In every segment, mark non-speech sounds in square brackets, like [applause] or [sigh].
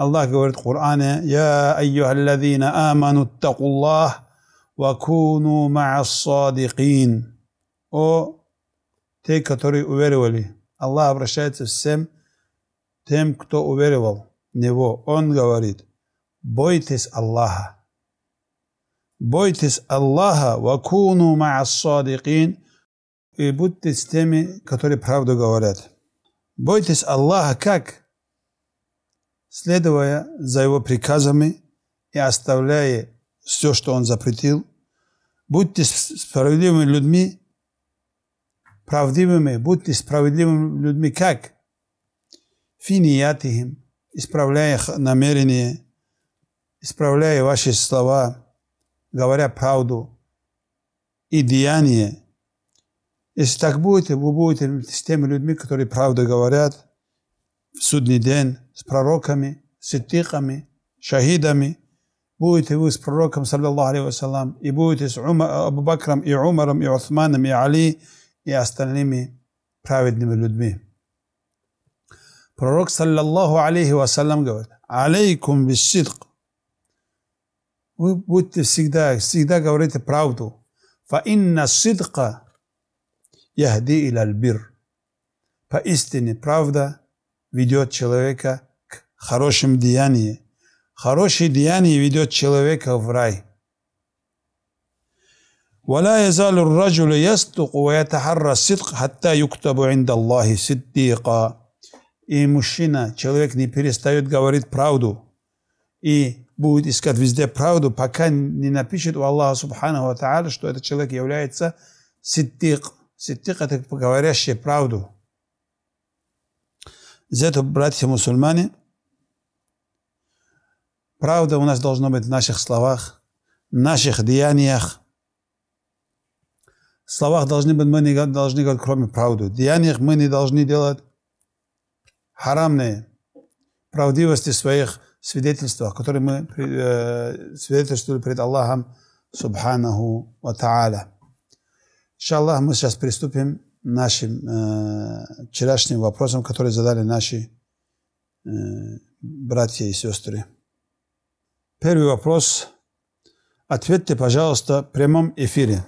Allah говорит в Коране, «Я айюхаллазина аману аттакуллах, ва куну ма'ас-садикин». О, те, которые уверовали. Аллах обращается всем тем, кто уверовал в Него. Он говорит, «Бойтесь Аллаха». Бойтесь Аллаха, ва куну ма'ас-садикин, и будьте с теми, которые правду говорят. Бойтесь Аллаха как? следуя за его приказами и оставляя все, что он запретил. Будьте справедливыми людьми, правдивыми, будьте справедливыми людьми, как? Финиятихим, исправляя намерения, исправляя ваши слова, говоря правду и деяния. Если так будете, вы будете с теми людьми, которые правду говорят в судный день, s prorokami, sitikami, šahidami, budite vi s prorokom sallallahu alaihi wasallam i budite s Umar, Abu Bakram i Umarom i Uthmanom i Ali i ostalim pravednim ljudmi. Prorok sallallahu alaihi wasallam govori Alejkum bis sidq Вы будьте всегда, всегда говорите правду. فَإِنَّ الصِّدْقَ يَهْدِي إِلَى الْبِرِّ Поистине правда ведет человека хорошем деянии. Хорошее деяние ведет человека в рай. ولا يزال الرجل يصدق ويتحرى الصدق حتى يكتب عند الله صديقا и мужчина, человек не перестает говорить правду и будет искать везде правду, пока не напишет у Аллаха Субхану Тааля, что этот человек является ситтик. Ситтик – это говорящий правду. Из этого, братья мусульмане, Правда у нас должна быть в наших словах, наших деяниях. В словах должны быть, мы не должны говорить, кроме правды. В деяниях мы не должны делать харамные правдивости своих свидетельствах, которые мы э, свидетельствуем перед Аллахом Субханаху Ва Та'аля. Иншаллах, мы сейчас приступим нашим э, вчерашним вопросам, которые задали наши э, братья и сестры. Первый вопрос. Ответьте, пожалуйста, в прямом эфире.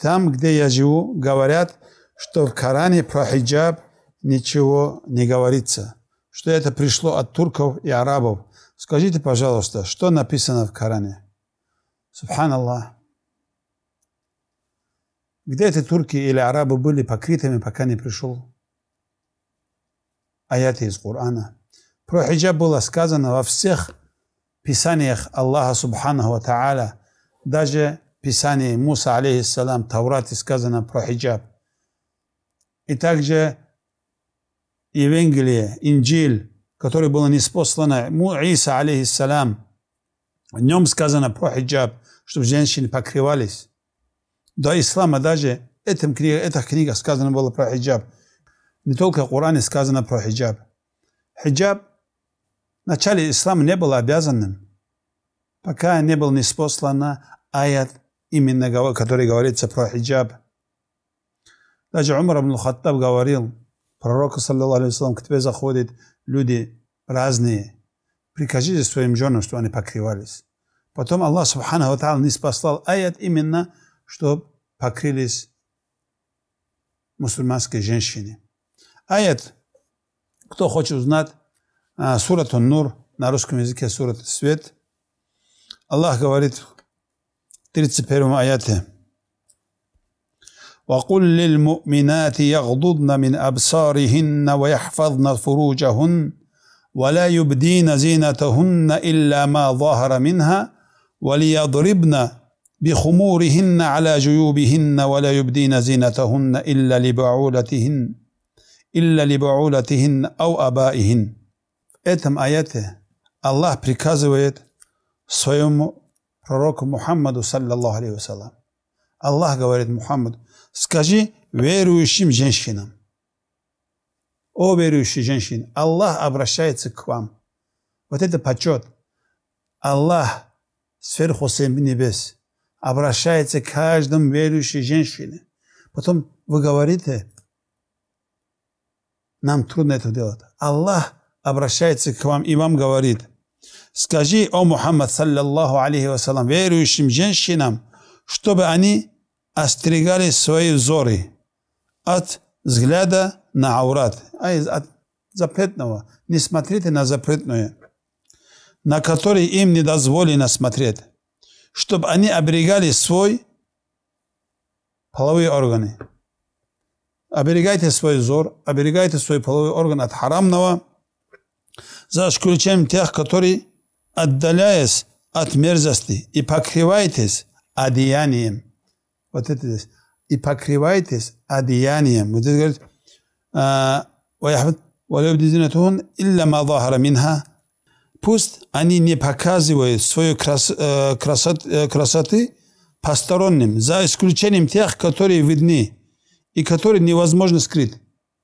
Там, где я живу, говорят, что в Коране про хиджаб ничего не говорится, что это пришло от турков и арабов. Скажите, пожалуйста, что написано в Коране? Субханаллах. Где эти турки или арабы были покрытыми, пока не пришел аят из Корана? Про хиджаб было сказано во всех писаниях Аллаха Субханаху Та'аля, даже писании Муса, алейхиссалам, Таврате сказано про хиджаб. И также Евангелие, Инджил, которое было неспослано Иса, алейхиссалам, в нем сказано про хиджаб, чтобы женщины покрывались. До ислама даже этом книга, эта книга сказано было про хиджаб. Не только в Коране сказано про хиджаб. Хиджаб в начале ислам не был обязанным, пока не был неспослан аят, именно который говорится про хиджаб. Даже Умар ибн Хаттаб говорил, пророк, саллиллаху алейхи к тебе заходят люди разные, прикажите своим женам, чтобы они покрывались. Потом Аллах, субхану ва не спасал аят именно, чтобы покрылись мусульманские женщины. Аят, кто хочет узнать, Сура Нур, на русском языке Сура Свет. Аллах говорит в 31 аяте. وقل للمؤمنات يغضضن من أبصارهن ويحفظن فروجهن ولا يبدين زينتهن إلا ما ظهر منها وليضربن بخمورهن على جيوبهن ولا يبدين زينتهن إلا لبعولتهن إلا لبعولتهن أو أبائهن этом аяте Аллах приказывает своему пророку Мухаммаду, саллиллаху алейхи Аллах говорит Мухаммаду, скажи верующим женщинам, о верующие женщины, Аллах обращается к вам. Вот это почет. Аллах сверху семи небес обращается к каждому верующей женщине. Потом вы говорите, нам трудно это делать. Аллах обращается к вам и вам говорит, скажи, о Мухаммад, саллиллаху алейхи вассалам, верующим женщинам, чтобы они остерегали свои взоры от взгляда на аурат, а из от запретного. Не смотрите на запретное, на которое им не дозволено смотреть, чтобы они оберегали свой половые органы. Оберегайте свой взор, оберегайте свой половой орган от харамного – за исключением тех, которые, отдаляясь от мерзости и покрывайтесь одеянием. Вот это здесь. И покрывайтесь одеянием. Вот здесь говорит, а, Пусть они не показывают свою крас, э, э, красоты посторонним, за исключением тех, которые видны и которые невозможно скрыть.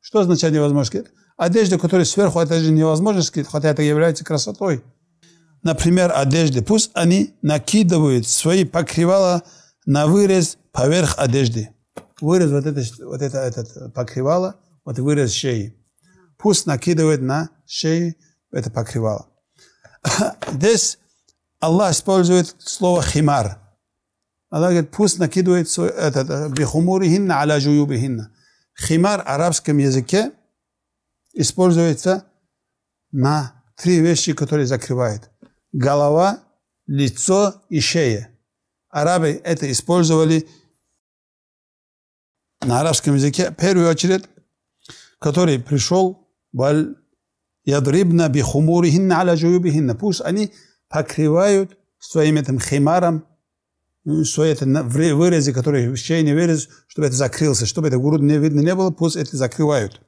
Что означает невозможно скрыть? Одежды, которые сверху, это же невозможно скрыть, хотя это является красотой. Например, одежды. Пусть они накидывают свои покрывала на вырез поверх одежды. Вырез вот это, вот это этот э, покрывало, вот вырез шеи. Пусть накидывает на шею это покрывало. [laughs] Здесь Аллах использует слово химар. Аллах говорит, пусть накидывает этот э, бихумурихинна аля жуюбихинна. Химар в арабском языке – используется на три вещи, которые закрывает: Голова, лицо и шея. Арабы это использовали на арабском языке, в первую очередь, который пришел «Валь ядрибна бихумурихинна аля жуюбихинна». Пусть они покрывают своим этим химаром, ну, свои это вырезы, которые в не вырез, чтобы это закрылся, чтобы это грудь не видно не было, пусть это закрывают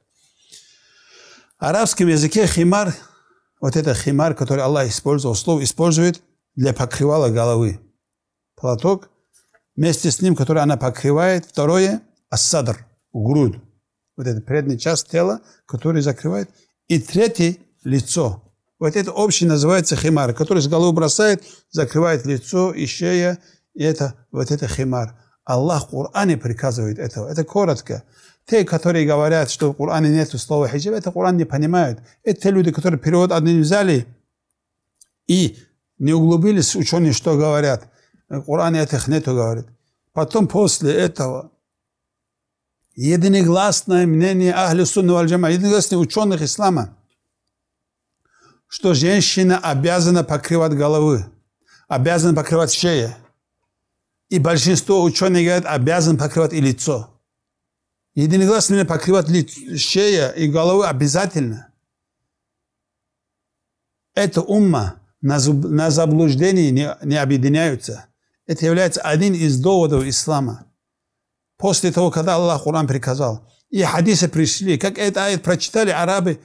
арабском языке химар, вот это химар, который Аллах использовал, слово использует для покрывала головы. Платок, вместе с ним, который она покрывает. Второе – ассадр, грудь. Вот это передний часть тела, который закрывает. И третье – лицо. Вот это общий называется химар, который с головы бросает, закрывает лицо и шея. И это вот это химар. Аллах в Коране приказывает этого. Это коротко. Те, которые говорят, что в Коране нет слова хиджаб, это Коран не понимают. Это те люди, которые перевод одни взяли и не углубились ученые, что говорят. В Коране этих нету, говорит. Потом после этого единогласное мнение Ахли Сунна Вальджама, единогласное ученых ислама, что женщина обязана покрывать головы, обязана покрывать шею. И большинство ученых говорят, обязан покрывать и лицо. Единогласно покрывать лицо, шея и голову обязательно. Это умма на, зуб, на заблуждении не, не объединяются. Это является один из доводов ислама. После того, когда Аллах Коран приказал, и хадисы пришли, как это аят прочитали арабы,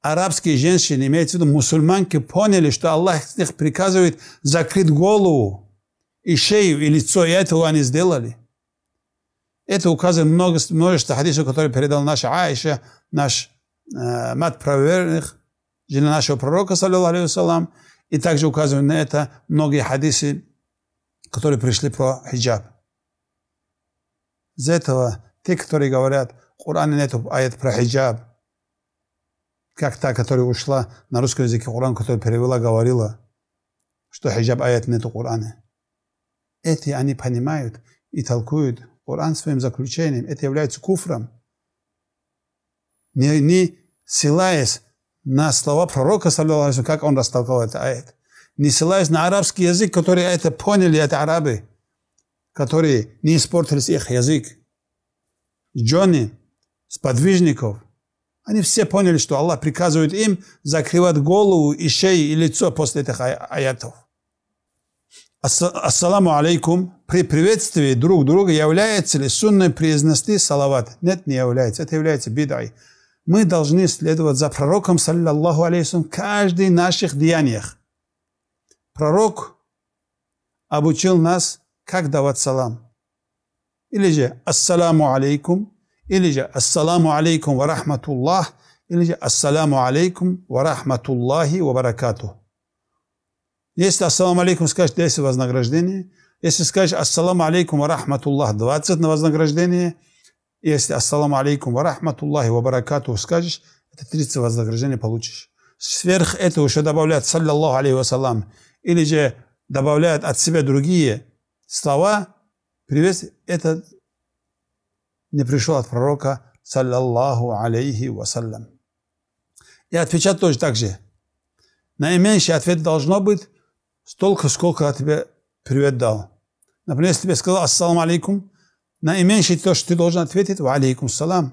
арабские женщины, имеется в виду мусульманки, поняли, что Аллах их приказывает закрыть голову и шею, и лицо, и этого они сделали. Это указывает много, множество хадисов, которые передал наша Аиша, наш э, мат проверенных, жена нашего пророка, саллиллаху алейхи и также указывают на это многие хадисы, которые пришли про хиджаб. Из этого те, которые говорят, Коран Коране нет аят про хиджаб, как та, которая ушла на русском языке Коран, которая перевела, говорила, что хиджаб аят нет в Коране. Эти они понимают и толкуют Коран своим заключением, это является куфром. Не, не ссылаясь на слова пророка, как он растолковал этот аят, не ссылаясь на арабский язык, который это поняли, это арабы, которые не испортились их язык. Джонни, сподвижников, они все поняли, что Аллах приказывает им закрывать голову и шею и лицо после этих аятов. Ассаламу алейкум. При приветствии друг друга является ли сунной произнести салават? Нет, не является. Это является бидай. Мы должны следовать за пророком, саллиллаху алейхи в каждой наших деяниях. Пророк обучил нас, как давать салам. Или же ассаламу алейкум, или же ассаламу алейкум ва рахматуллах, или же ассаламу алейкум ва рахматуллахи ва баракатух. Если ассаламу алейкум скажешь 10 вознаграждений. Если скажешь ассаламу алейкум ва рахматуллах 20 на вознаграждение. Если ассаламу алейкум ва рахматуллахи ва баракату скажешь, это 30 вознаграждений получишь. Сверх этого еще добавляет саллиллаху алейхи вассалам. Или же добавляет от себя другие слова, приветствие, это не пришел от пророка, саллиллаху алейхи вассалам. И отвечать тоже так же. Наименьший ответ должно быть столько, сколько я тебе привет дал. Например, если тебе сказал «Ассаламу алейкум», наименьшее то, что ты должен ответить «Ва алейкум салам».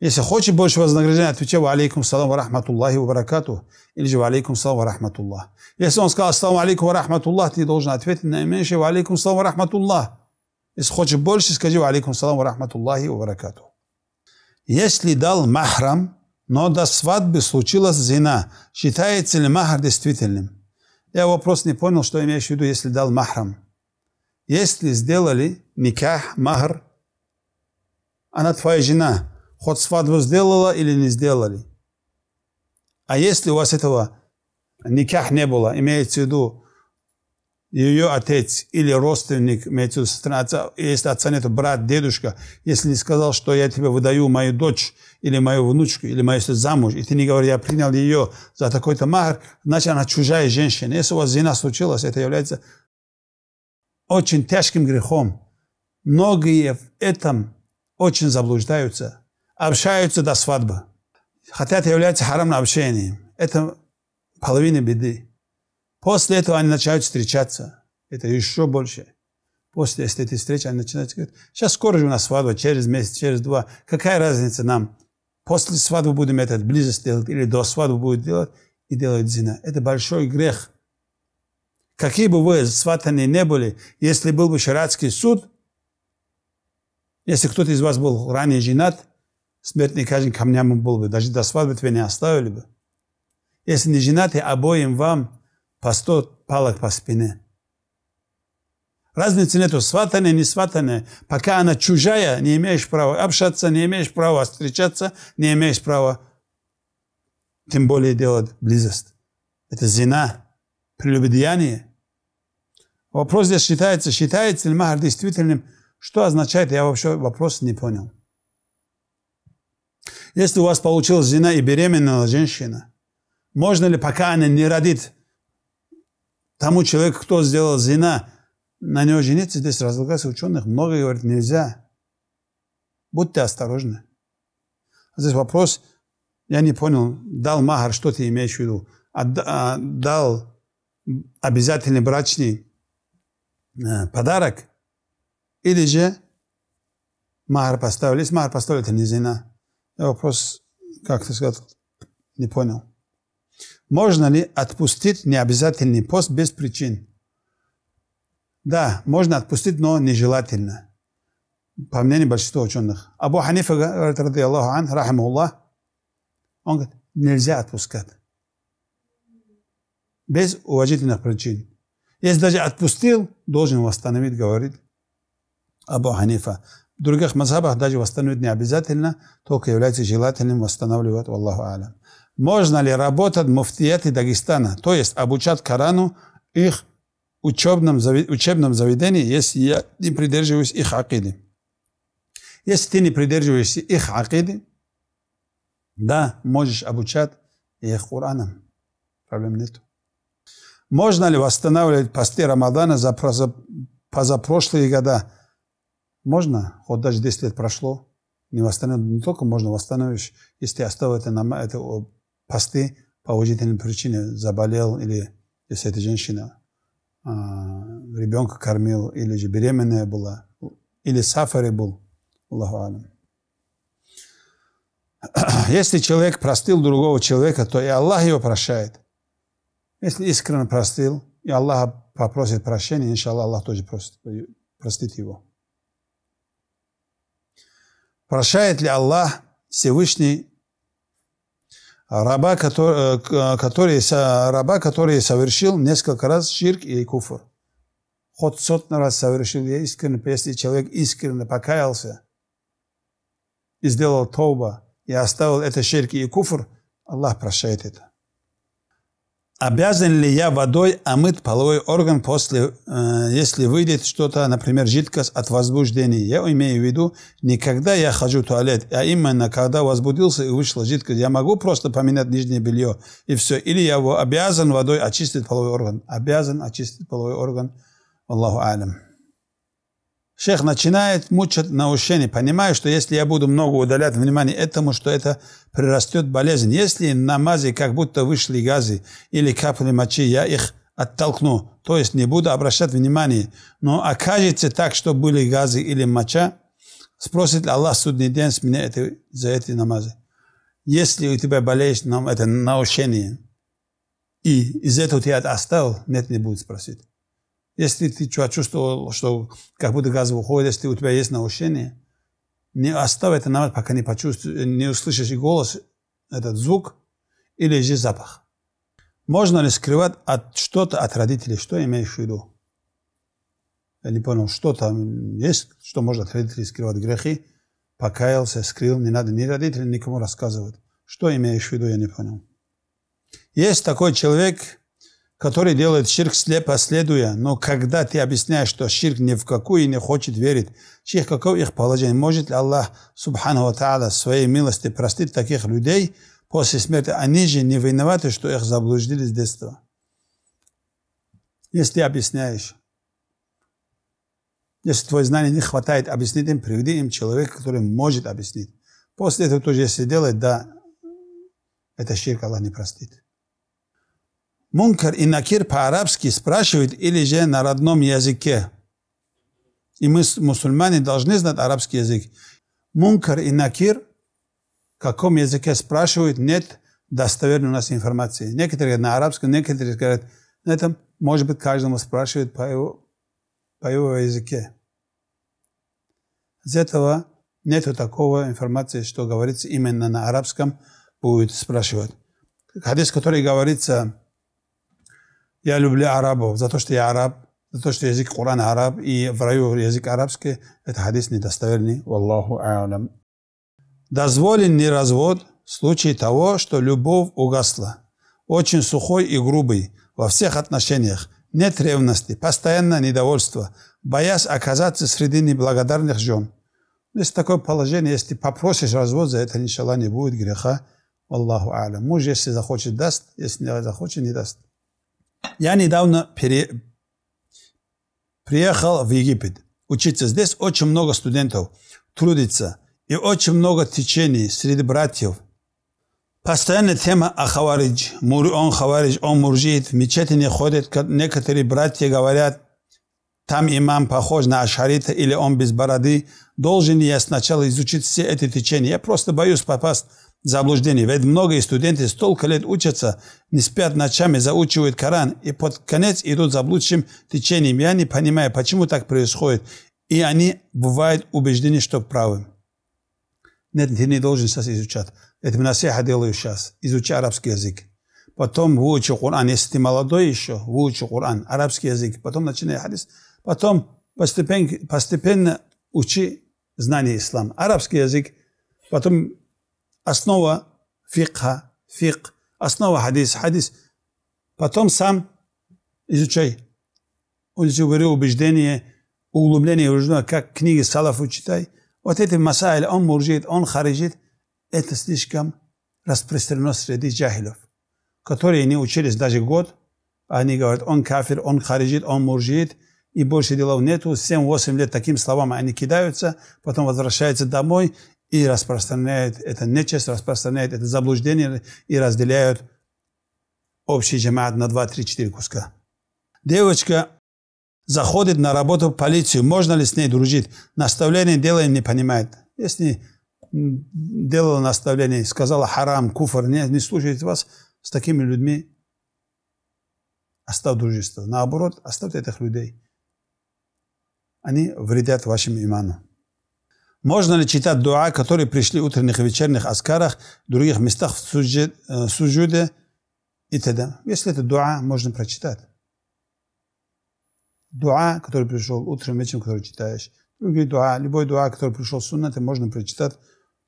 Если хочешь больше вознаграждения, отвечай «Ва алейкум салам ва рахматуллахи ва баракату» или же «Ва алейкум салам ва рахматуллах». Если он сказал «Ассаламу алейкум ва рахматуллах», ты должен ответить наименьшее «Ва алейкум салам ва рахматуллах». Если хочешь больше, скажи «Ва алейкум салам ва рахматуллахи ва баракату». Если дал махрам, но до свадьбы случилась зина, считается ли махр действительным? Я вопрос не понял, что имеешь в виду, если дал махрам. Если сделали никах, махр, она твоя жена, хоть свадьбу сделала или не сделали. А если у вас этого никах не было, имеется в виду, ее отец или родственник, имеется сестра, отца, если отца нет, брат, дедушка, если не сказал, что я тебе выдаю мою дочь или мою внучку, или мою замуж, и ты не говоришь, я принял ее за такой-то махр, значит, она чужая женщина. Если у вас зина случилась, это является очень тяжким грехом. Многие в этом очень заблуждаются, общаются до свадьбы. Хотя это является харамным общением. Это половина беды. После этого они начинают встречаться. Это еще больше. После этой встречи они начинают говорить, сейчас скоро же у нас свадьба, через месяц, через два. Какая разница нам? После свадьбы будем этот близость делать или до свадьбы будут делать и делать зина. Это большой грех. Какие бы вы сватаны не были, если был бы шаратский суд, если кто-то из вас был ранее женат, смертный казнь камням был бы, даже до свадьбы тебя не оставили бы. Если не женаты, обоим вам по 100 палок по спине. Разницы нету, сватанное, не сватанное. Пока она чужая, не имеешь права общаться, не имеешь права встречаться, не имеешь права тем более делать близость. Это зина, прелюбодеяние. Вопрос здесь считается, считается ли махар действительным, что означает, я вообще вопрос не понял. Если у вас получилась зина и беременная женщина, можно ли, пока она не родит, тому человеку, кто сделал зина, на него жениться, здесь разлагается ученых, много говорит, нельзя. Будьте осторожны. А здесь вопрос, я не понял, дал махар, что ты имеешь в виду? А, а, дал обязательный брачный э, подарок? Или же махар поставили? Если махар поставили, это не зина. Я вопрос, как ты сказал, не понял. Можно ли отпустить необязательный пост без причин? Да, можно отпустить, но нежелательно. По мнению большинства ученых. Абу Ханифа говорит, ради Аллаху ан, Аллах. он говорит, нельзя отпускать. Без уважительных причин. Если даже отпустил, должен восстановить, говорит Абу Ханифа. В других мазхабах даже восстановить не обязательно, только является желательным восстанавливать, Аллаху Алям можно ли работать муфтияты Дагестана, то есть обучать Корану их учебном, учебном заведении, если я не придерживаюсь их акиды. Если ты не придерживаешься их акиды, да, можешь обучать их Кораном. Проблем нет. Можно ли восстанавливать посты Рамадана за позапрошлые года? Можно, вот даже 10 лет прошло не восстановишь, не только можно восстановишь, если оставить это, это посты по уважительной причине, заболел или если это женщина, ребенка кормил, или же беременная была, или сафари был, Аллаху алам. [clears throat] Если человек простил другого человека, то и Аллах его прощает. Если искренне простил, и Аллах попросит прощения, иншаллах, Аллах тоже просит, простит его. Прощает ли Аллах Всевышний раба, который, э, э, который, раба, который совершил несколько раз ширк и куфр. Хоть сотный раз совершил я искренне, если человек искренне покаялся и сделал тоба и оставил это ширк и куфр, Аллах прощает это. Обязан ли я водой омыть половой орган после, э, если выйдет что-то, например, жидкость от возбуждения? Я имею в виду, не когда я хожу в туалет, а именно когда возбудился и вышла жидкость. Я могу просто поменять нижнее белье и все. Или я обязан водой очистить половой орган. Обязан очистить половой орган. Аллаху алям. Шех начинает мучать наущение, понимая, что если я буду много удалять внимание этому, что это прирастет болезнь. Если намази как будто вышли газы или капли мочи, я их оттолкну, то есть не буду обращать внимания. Но окажется так, что были газы или моча, спросит Аллах судный день с меня это, за эти намазы. Если у тебя болезнь, нам это наущение, и из этого ты оставил, нет, не будет спросить. Если ты чувствовал, а что как будто газ выходит, если у тебя есть нарушение, не оставь это намаз, пока не почувствуешь, не услышишь и голос, этот звук, или же запах. Можно ли скрывать от что-то от родителей? Что имеешь в виду? Я не понял, что там есть, что можно от родителей скрывать грехи? Покаялся, скрыл, не надо ни родителям, никому рассказывать. Что имеешь в виду, я не понял. Есть такой человек, который делает ширк слепо следуя, но когда ты объясняешь, что ширк ни в какую и не хочет верить, чьих каков их положение? Может ли Аллах, субхану та'ала, своей милости простить таких людей после смерти? Они же не виноваты, что их заблуждили с детства. Если ты объясняешь, если твои знания не хватает объяснить им, приведи им человека, который может объяснить. После этого тоже, если делает, да, это ширк Аллах не простит. Мункар и Накир по-арабски спрашивают или же на родном языке. И мы, мусульмане, должны знать арабский язык. Мункар и Накир в каком языке спрашивают, нет достоверной у нас информации. Некоторые на арабском, некоторые говорят на этом. Может быть, каждому спрашивают по его, по его языке. Из этого нету такого информации, что говорится именно на арабском, будет спрашивать. Хадис, который говорится, я люблю арабов за то, что я араб, за то, что язык Коран араб, и в раю язык арабский. Это хадис недостоверный. Валлаху аалам. Дозволен не развод в случае того, что любовь угасла? Очень сухой и грубый во всех отношениях. Нет ревности, постоянное недовольство, боясь оказаться среди неблагодарных жен. Если такое положение, если попросишь развод, за это, иншалла, не будет греха. Аллаху алям. Муж, если захочет, даст, если не захочет, не даст. Я недавно пере... приехал в Египет учиться. Здесь очень много студентов трудится и очень много течений среди братьев. Постоянная тема о Хаваридж. Он Хаваридж, он муржит. В мечети не ходит. Некоторые братья говорят, там имам похож на Ашарита или он без бороды. Должен я сначала изучить все эти течения. Я просто боюсь попасть заблуждение. Ведь многие студенты столько лет учатся, не спят ночами, заучивают Коран и под конец идут заблудшим течением. Я не понимаю, почему так происходит. И они бывают убеждены, что правы. Нет, ты не должен сейчас изучать. Это насиха делаю сейчас. Изучи арабский язык. Потом выучи Коран. Если ты молодой еще, выучи Коран, арабский язык. Потом начинай хадис. Потом постепенно, постепенно учи знание ислама. Арабский язык. Потом основа фикха, фик, основа хадис, хадис. Потом сам изучай. Он же говорил убеждение, углубление уже, как книги салафу читай. Вот эти масайль, он муржит, он харижит, это слишком распространено среди джахилов, которые не учились даже год, они говорят, он кафир, он харижит, он муржит, и больше делов нету, 7-8 лет таким словам они кидаются, потом возвращаются домой и распространяют это нечисть, распространяют это заблуждение и разделяют общий джамат на 2-3-4 куска. Девочка заходит на работу в полицию, можно ли с ней дружить? Наставление делаем, не понимает. Если делала наставление, сказала харам, куфр, не, не слушайте вас, с такими людьми оставь дружество. Наоборот, оставьте этих людей. Они вредят вашему иману. Можно ли читать дуа, которые пришли в утренних и вечерних аскарах, других местах э, в суджуде, и т.д. Если это дуа, можно прочитать. Дуа, который пришел утром, вечером, который читаешь. Другие дуа, любой дуа, который пришел с суннаты, можно прочитать э,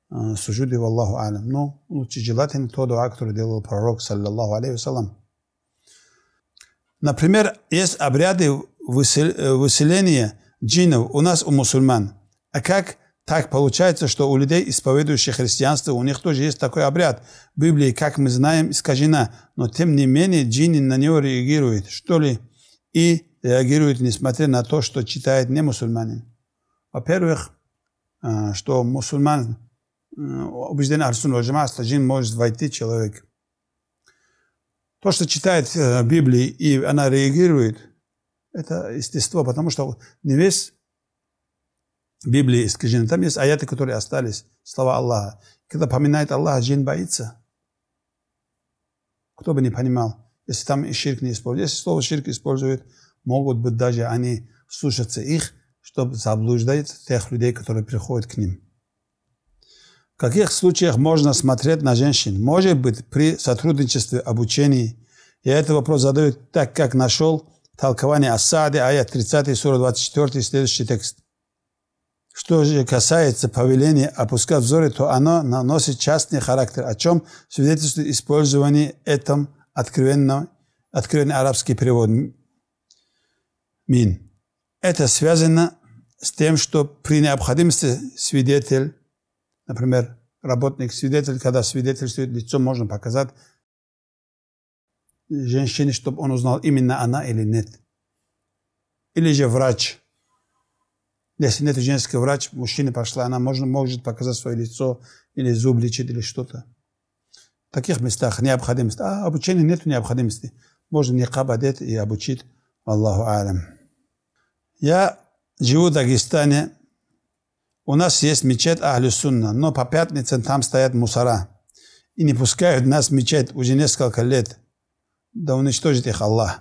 в суджуде в Аллаху Алям. Но лучше желательно то дуа, который делал пророк, саллаллаху алейхи вассалам. Например, есть обряды э, выселения джинов у нас, у мусульман. А как так получается, что у людей, исповедующих христианство, у них тоже есть такой обряд. В Библии, как мы знаем, искажена, но тем не менее джинни на него реагирует, что ли, и реагирует, несмотря на то, что читает не мусульманин. Во-первых, э, что мусульман, э, убежден Арсун Раджама, что джин может войти человек. То, что читает э, Библии, и она реагирует, это естество, потому что не весь Библии искажены. Там есть аяты, которые остались, слова Аллаха. Когда поминает Аллаха, джин боится. Кто бы не понимал, если там ширк не используют. Если слово ширк используют, могут быть даже они слушаться их, чтобы заблуждать тех людей, которые приходят к ним. В каких случаях можно смотреть на женщин? Может быть, при сотрудничестве, обучении. Я этот вопрос задаю так, как нашел толкование Асады, аят 30, 40, 24, следующий текст – что же касается повеления опускать взоры, то оно наносит частный характер, о чем свидетельствует использование этом откровенного, откровенный арабский перевод «мин». Это связано с тем, что при необходимости свидетель, например, работник-свидетель, когда свидетельствует лицо, можно показать женщине, чтобы он узнал, именно она или нет. Или же врач – если нет женского врача мужчина пошла, она можно, может показать свое лицо или зуб лечить или что-то. В таких местах необходимость. А обучения нет необходимости. Можно не одеть и обучить. Аллаху алям. Я живу в Дагестане. У нас есть мечеть Ахли Сунна, но по пятницам там стоят мусора. И не пускают нас в мечеть уже несколько лет. Да уничтожит их Аллах.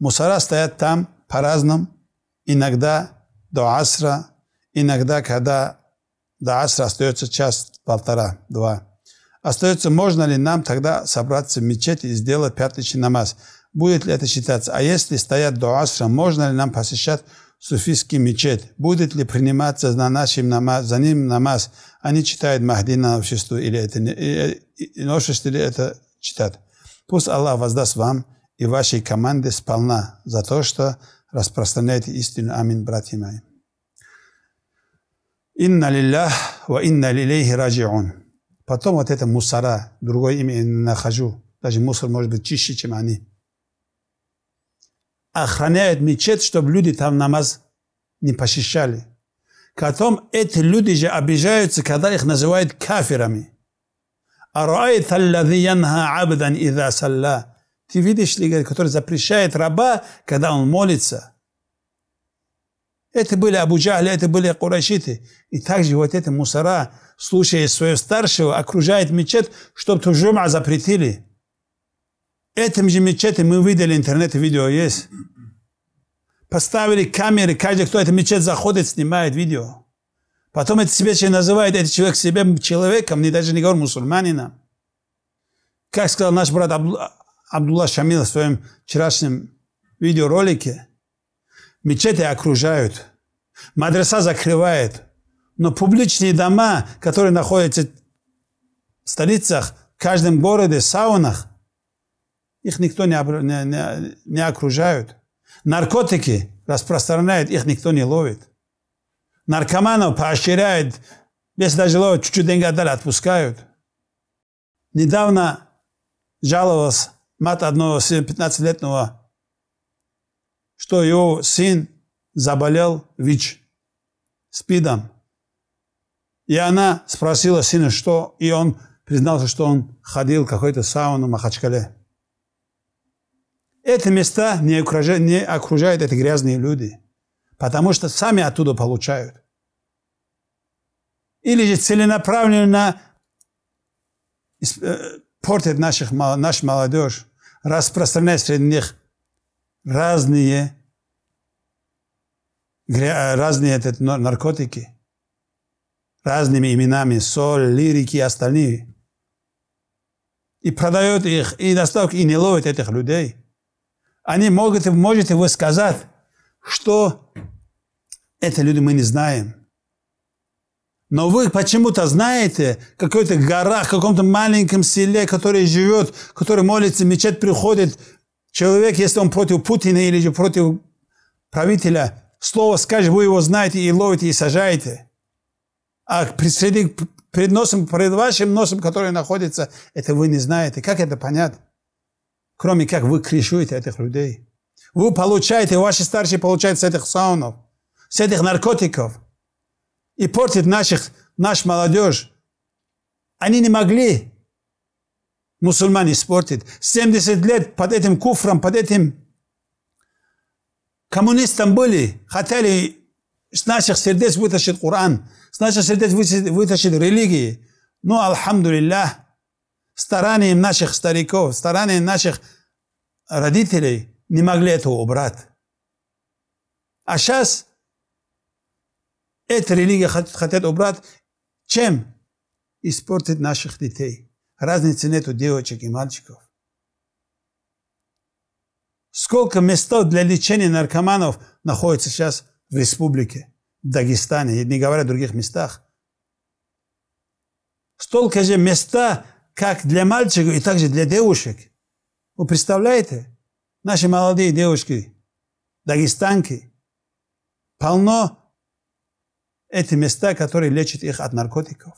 Мусора стоят там по-разному. Иногда до асра, иногда, когда до асра остается час, полтора, два. Остается, можно ли нам тогда собраться в мечеть и сделать пятничный намаз? Будет ли это считаться? А если стоят до асра, можно ли нам посещать суфийский мечеть? Будет ли приниматься на нашим намаз, за ним намаз? Они читают Махди на обществу или это не, общество ли это читать? Пусть Аллах воздаст вам и вашей команде сполна за то, что распространяйте истину. Амин, братья мои. «Инна лиллях ва инна лилейхи раджиун». Потом вот это мусара, другое имя я не нахожу. Даже мусор может быть чище, чем они. Охраняют мечеть, чтобы люди там намаз не посещали. Потом эти люди же обижаются, когда их называют кафирами. «Аруайта аллади янха абдан иза салла». Ты видишь ли, который запрещает раба, когда он молится. Это были Абу это были Курашиты. И также вот эти мусора, слушая своего старшего, окружает мечеть, чтобы Тужума запретили. Этим же мечети мы видели интернет-видео есть. Поставили камеры, каждый, кто это мечеть заходит, снимает видео. Потом это себе человек называет, этот человек себя человеком, не даже не говорит мусульманином. Как сказал наш брат Абдулла Шамил в своем вчерашнем видеоролике, мечети окружают, мадреса закрывают, но публичные дома, которые находятся в столицах, в каждом городе, в саунах, их никто не, не, не, не окружают. Наркотики распространяют, их никто не ловит. Наркоманов поощряют, если даже ловят, чуть-чуть деньги отдали, отпускают. Недавно жаловался мать одного 15-летнего, что его сын заболел ВИЧ, СПИДом. И она спросила сына, что, и он признался, что он ходил в какой-то сауну в Махачкале. Эти места не окружают, не окружают эти грязные люди, потому что сами оттуда получают. Или же целенаправленно э, портит наших, наш молодежь распространять среди них разные, э, разные этот, наркотики, разными именами, соль, лирики и остальные. И продают их, и настолько и не ловят этих людей. Они могут, можете вы сказать, что это люди мы не знаем – но вы почему-то знаете, какой-то горах, в каком-то маленьком селе, который живет, который молится, мечеть приходит, человек, если он против Путина или же против правителя, слово скажет, вы его знаете и ловите, и сажаете. А среди, перед носом, перед вашим носом, который находится, это вы не знаете. Как это понятно? Кроме как вы кришуете этих людей. Вы получаете, ваши старшие получают с этих саунов, с этих наркотиков и портит наших, наш молодежь. Они не могли мусульман испортить. 70 лет под этим куфром, под этим коммунистом были, хотели с наших сердец вытащить Коран, с наших сердец вытащить, вытащить религии. Но, ну, алхамдулиллах, старанием наших стариков, старанием наших родителей не могли этого убрать. А сейчас эта религия хотят убрать. Чем? Испортить наших детей. Разницы нету девочек и мальчиков. Сколько мест для лечения наркоманов находится сейчас в республике, в Дагестане, не говоря о других местах. Столько же места, как для мальчиков и также для девушек. Вы представляете? Наши молодые девушки, дагестанки, полно эти места, которые лечат их от наркотиков.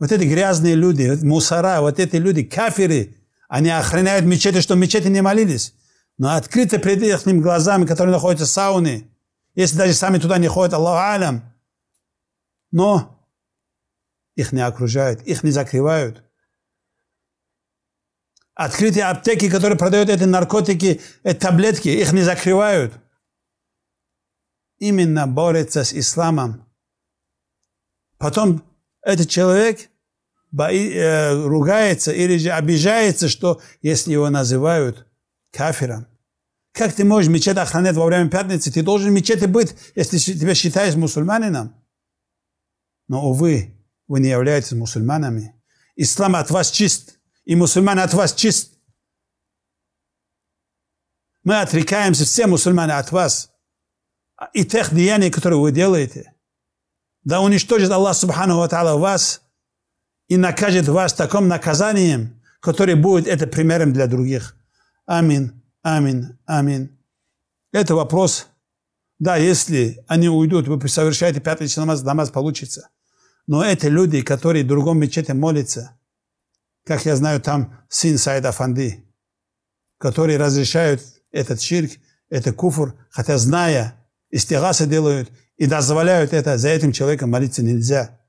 Вот эти грязные люди, мусора, вот эти люди, кафиры, они охраняют мечети, что мечети не молились. Но открыто перед их глазами, которые находятся в сауне, если даже сами туда не ходят, Аллаху алям, но их не окружают, их не закрывают. Открытые аптеки, которые продают эти наркотики, эти таблетки, их не закрывают – именно борется с исламом. Потом этот человек э, ругается или же обижается, что если его называют кафиром. Как ты можешь мечеть охранять во время пятницы? Ты должен мечеть быть, если тебя считаешь мусульманином. Но, увы, вы не являетесь мусульманами. Ислам от вас чист, и мусульман от вас чист. Мы отрекаемся, все мусульмане от вас – и тех деяний, которые вы делаете. Да уничтожит Аллах Субхану Ва вас и накажет вас таким наказанием, которое будет это примером для других. Амин, амин, амин. Это вопрос. Да, если они уйдут, вы совершаете пятый намаз, намаз получится. Но это люди, которые в другом мечети молятся. Как я знаю, там сын Саида Фанди, которые разрешают этот ширк, это куфур, хотя зная, истигаса делают и дозволяют это, за этим человеком молиться нельзя.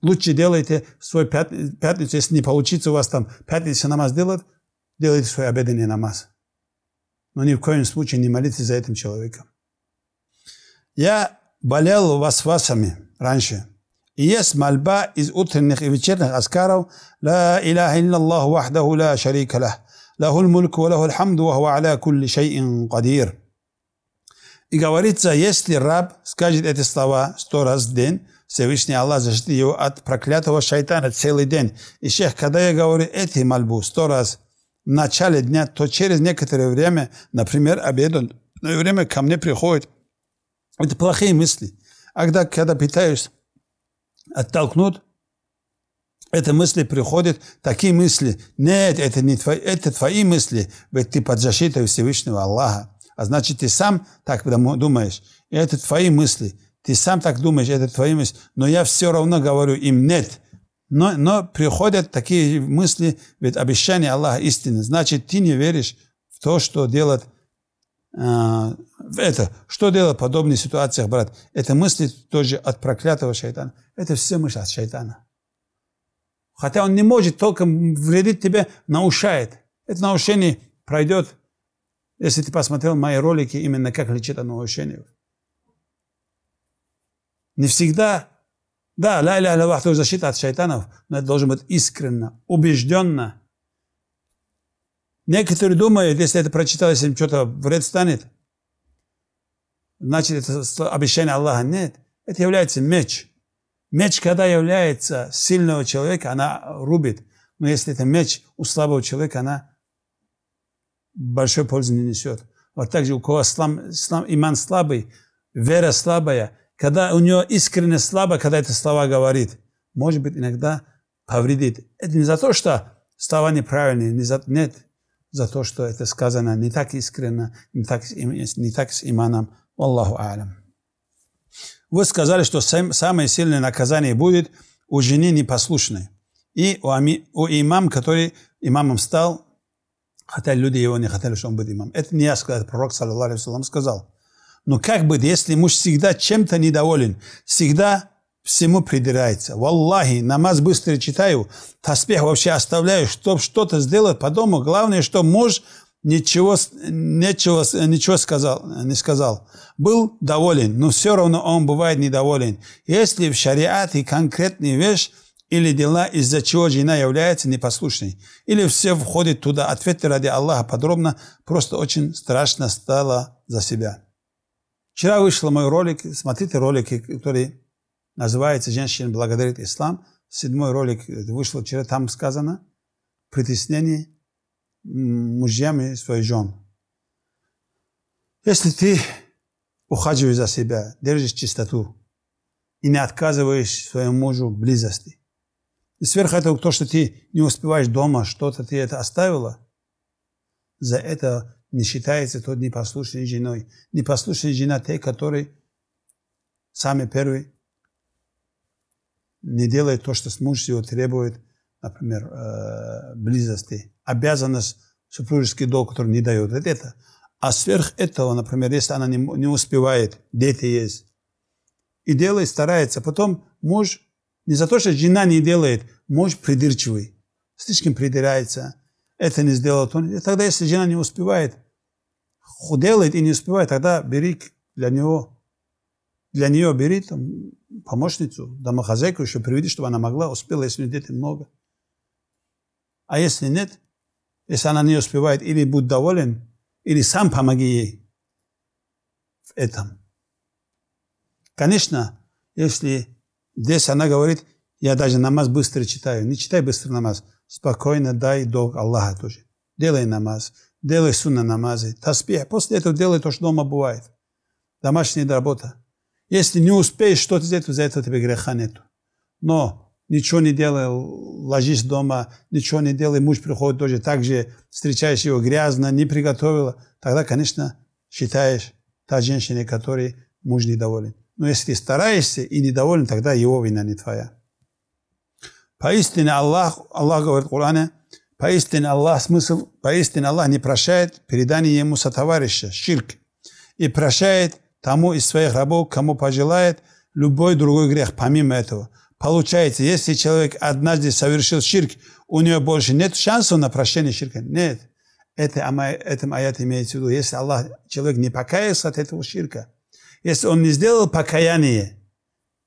Лучше делайте свой пят, пятницу, если не получится у вас там пятница намаз делать, делайте свой обеденный намаз. Но ни в коем случае не молитесь за этим человеком. Я болел вас васвасами раньше. И есть мольба из утренних и вечерних аскаров «Ла илляха илляллах вахдаху ла шарика лах, лахул мульку ва лахул хамду, ва хуа аля кулли шайин кадир». И говорится, если раб скажет эти слова сто раз в день, Всевышний Аллах защитит его от проклятого шайтана целый день. И шейх, когда я говорю эти мольбу сто раз в начале дня, то через некоторое время, например, обедом, но время ко мне приходит. Это плохие мысли. А когда, когда пытаюсь оттолкнуть, эти мысли приходят, такие мысли. Нет, это не твои, это твои мысли, ведь ты под защитой Всевышнего Аллаха. А значит, ты сам так думаешь. Это твои мысли. Ты сам так думаешь, это твои мысли. Но я все равно говорю им нет. Но, но приходят такие мысли, ведь обещание Аллаха истины. Значит, ты не веришь в то, что делает э, а, это. Что делать в подобных ситуациях, брат? Это мысли тоже от проклятого шайтана. Это все мысли от шайтана. Хотя он не может только вредить тебе, наушает. Это наушение пройдет если ты посмотрел мои ролики именно как лечит оно ощущение. Не всегда, да, ля ля ля вахту защита от шайтанов, но это должен быть искренно, убежденно. Некоторые думают, если это прочитал, если им что-то вред станет, значит, это обещание Аллаха. Нет, это является меч. Меч, когда является сильного человека, она рубит. Но если это меч у слабого человека, она большой пользы не несет. Вот так же, у кого слам, слам, иман слабый, вера слабая, когда у него искренне слабо, когда эти слова говорит, может быть, иногда повредит. Это не за то, что слова неправильные, не за, нет, за то, что это сказано не так искренно, не так, не так с иманом. Аллаху алям. Вы сказали, что сам, самое сильное наказание будет у жены непослушной и у, ами, у имам, который имамом стал, хотя люди его не хотели, что он будет имам. Это не я сказал, пророк, саллиллаху алейхи сказал. Но как быть, если муж всегда чем-то недоволен, всегда всему придирается. В Аллахе намаз быстро читаю, таспех вообще оставляю, чтобы что-то сделать по дому. Главное, что муж ничего, ничего, ничего сказал, не сказал. Был доволен, но все равно он бывает недоволен. Если в шариате конкретная вещь, или дела, из-за чего жена является непослушной. Или все входит туда. Ответьте ради Аллаха подробно. Просто очень страшно стало за себя. Вчера вышел мой ролик. Смотрите ролики, который называется «Женщина благодарит ислам». Седьмой ролик вышел вчера. Там сказано «Притеснение мужьями своих жен». Если ты ухаживаешь за себя, держишь чистоту и не отказываешь своему мужу близости, и сверх этого то, что ты не успеваешь дома, что-то ты это оставила, за это не считается тот непослушной женой. Непослушная жена те, которые сами первые не делают то, что с муж его требует, например, э, близости, обязанность супружеский долг, который не дает. вот это. А сверх этого, например, если она не, не успевает, дети есть, и делает, старается. Потом муж не за то, что жена не делает, муж придирчивый, слишком придирается, это не сделал, то и тогда, если жена не успевает, делает и не успевает, тогда бери для него, для нее бери там, помощницу, домохозяйку еще приведи, чтобы она могла, успела, если у нее детей много. А если нет, если она не успевает, или будь доволен, или сам помоги ей в этом. Конечно, если Здесь она говорит, я даже намаз быстро читаю. Не читай быстро намаз. Спокойно дай долг Аллаха тоже. Делай намаз, делай сунна намазы, таспия. После этого делай то, что дома бывает. Домашняя работа. Если не успеешь что-то сделать, за это тебе греха нет. Но ничего не делай, ложись дома, ничего не делай, муж приходит тоже, так же встречаешь его грязно, не приготовила, тогда, конечно, считаешь та женщина, которой муж недоволен. Но если стараешься и недоволен, тогда его вина не твоя. Поистине Аллах, Аллах говорит в Коране, поистине Аллах, смысл, поистине Аллах не прощает передание ему сотоварища, ширк, и прощает тому из своих рабов, кому пожелает, любой другой грех, помимо этого. Получается, если человек однажды совершил ширк, у него больше нет шансов на прощение ширка. Нет. Это, этом аят имеется в виду. Если Аллах, человек не покаялся от этого ширка, если он не сделал покаяние,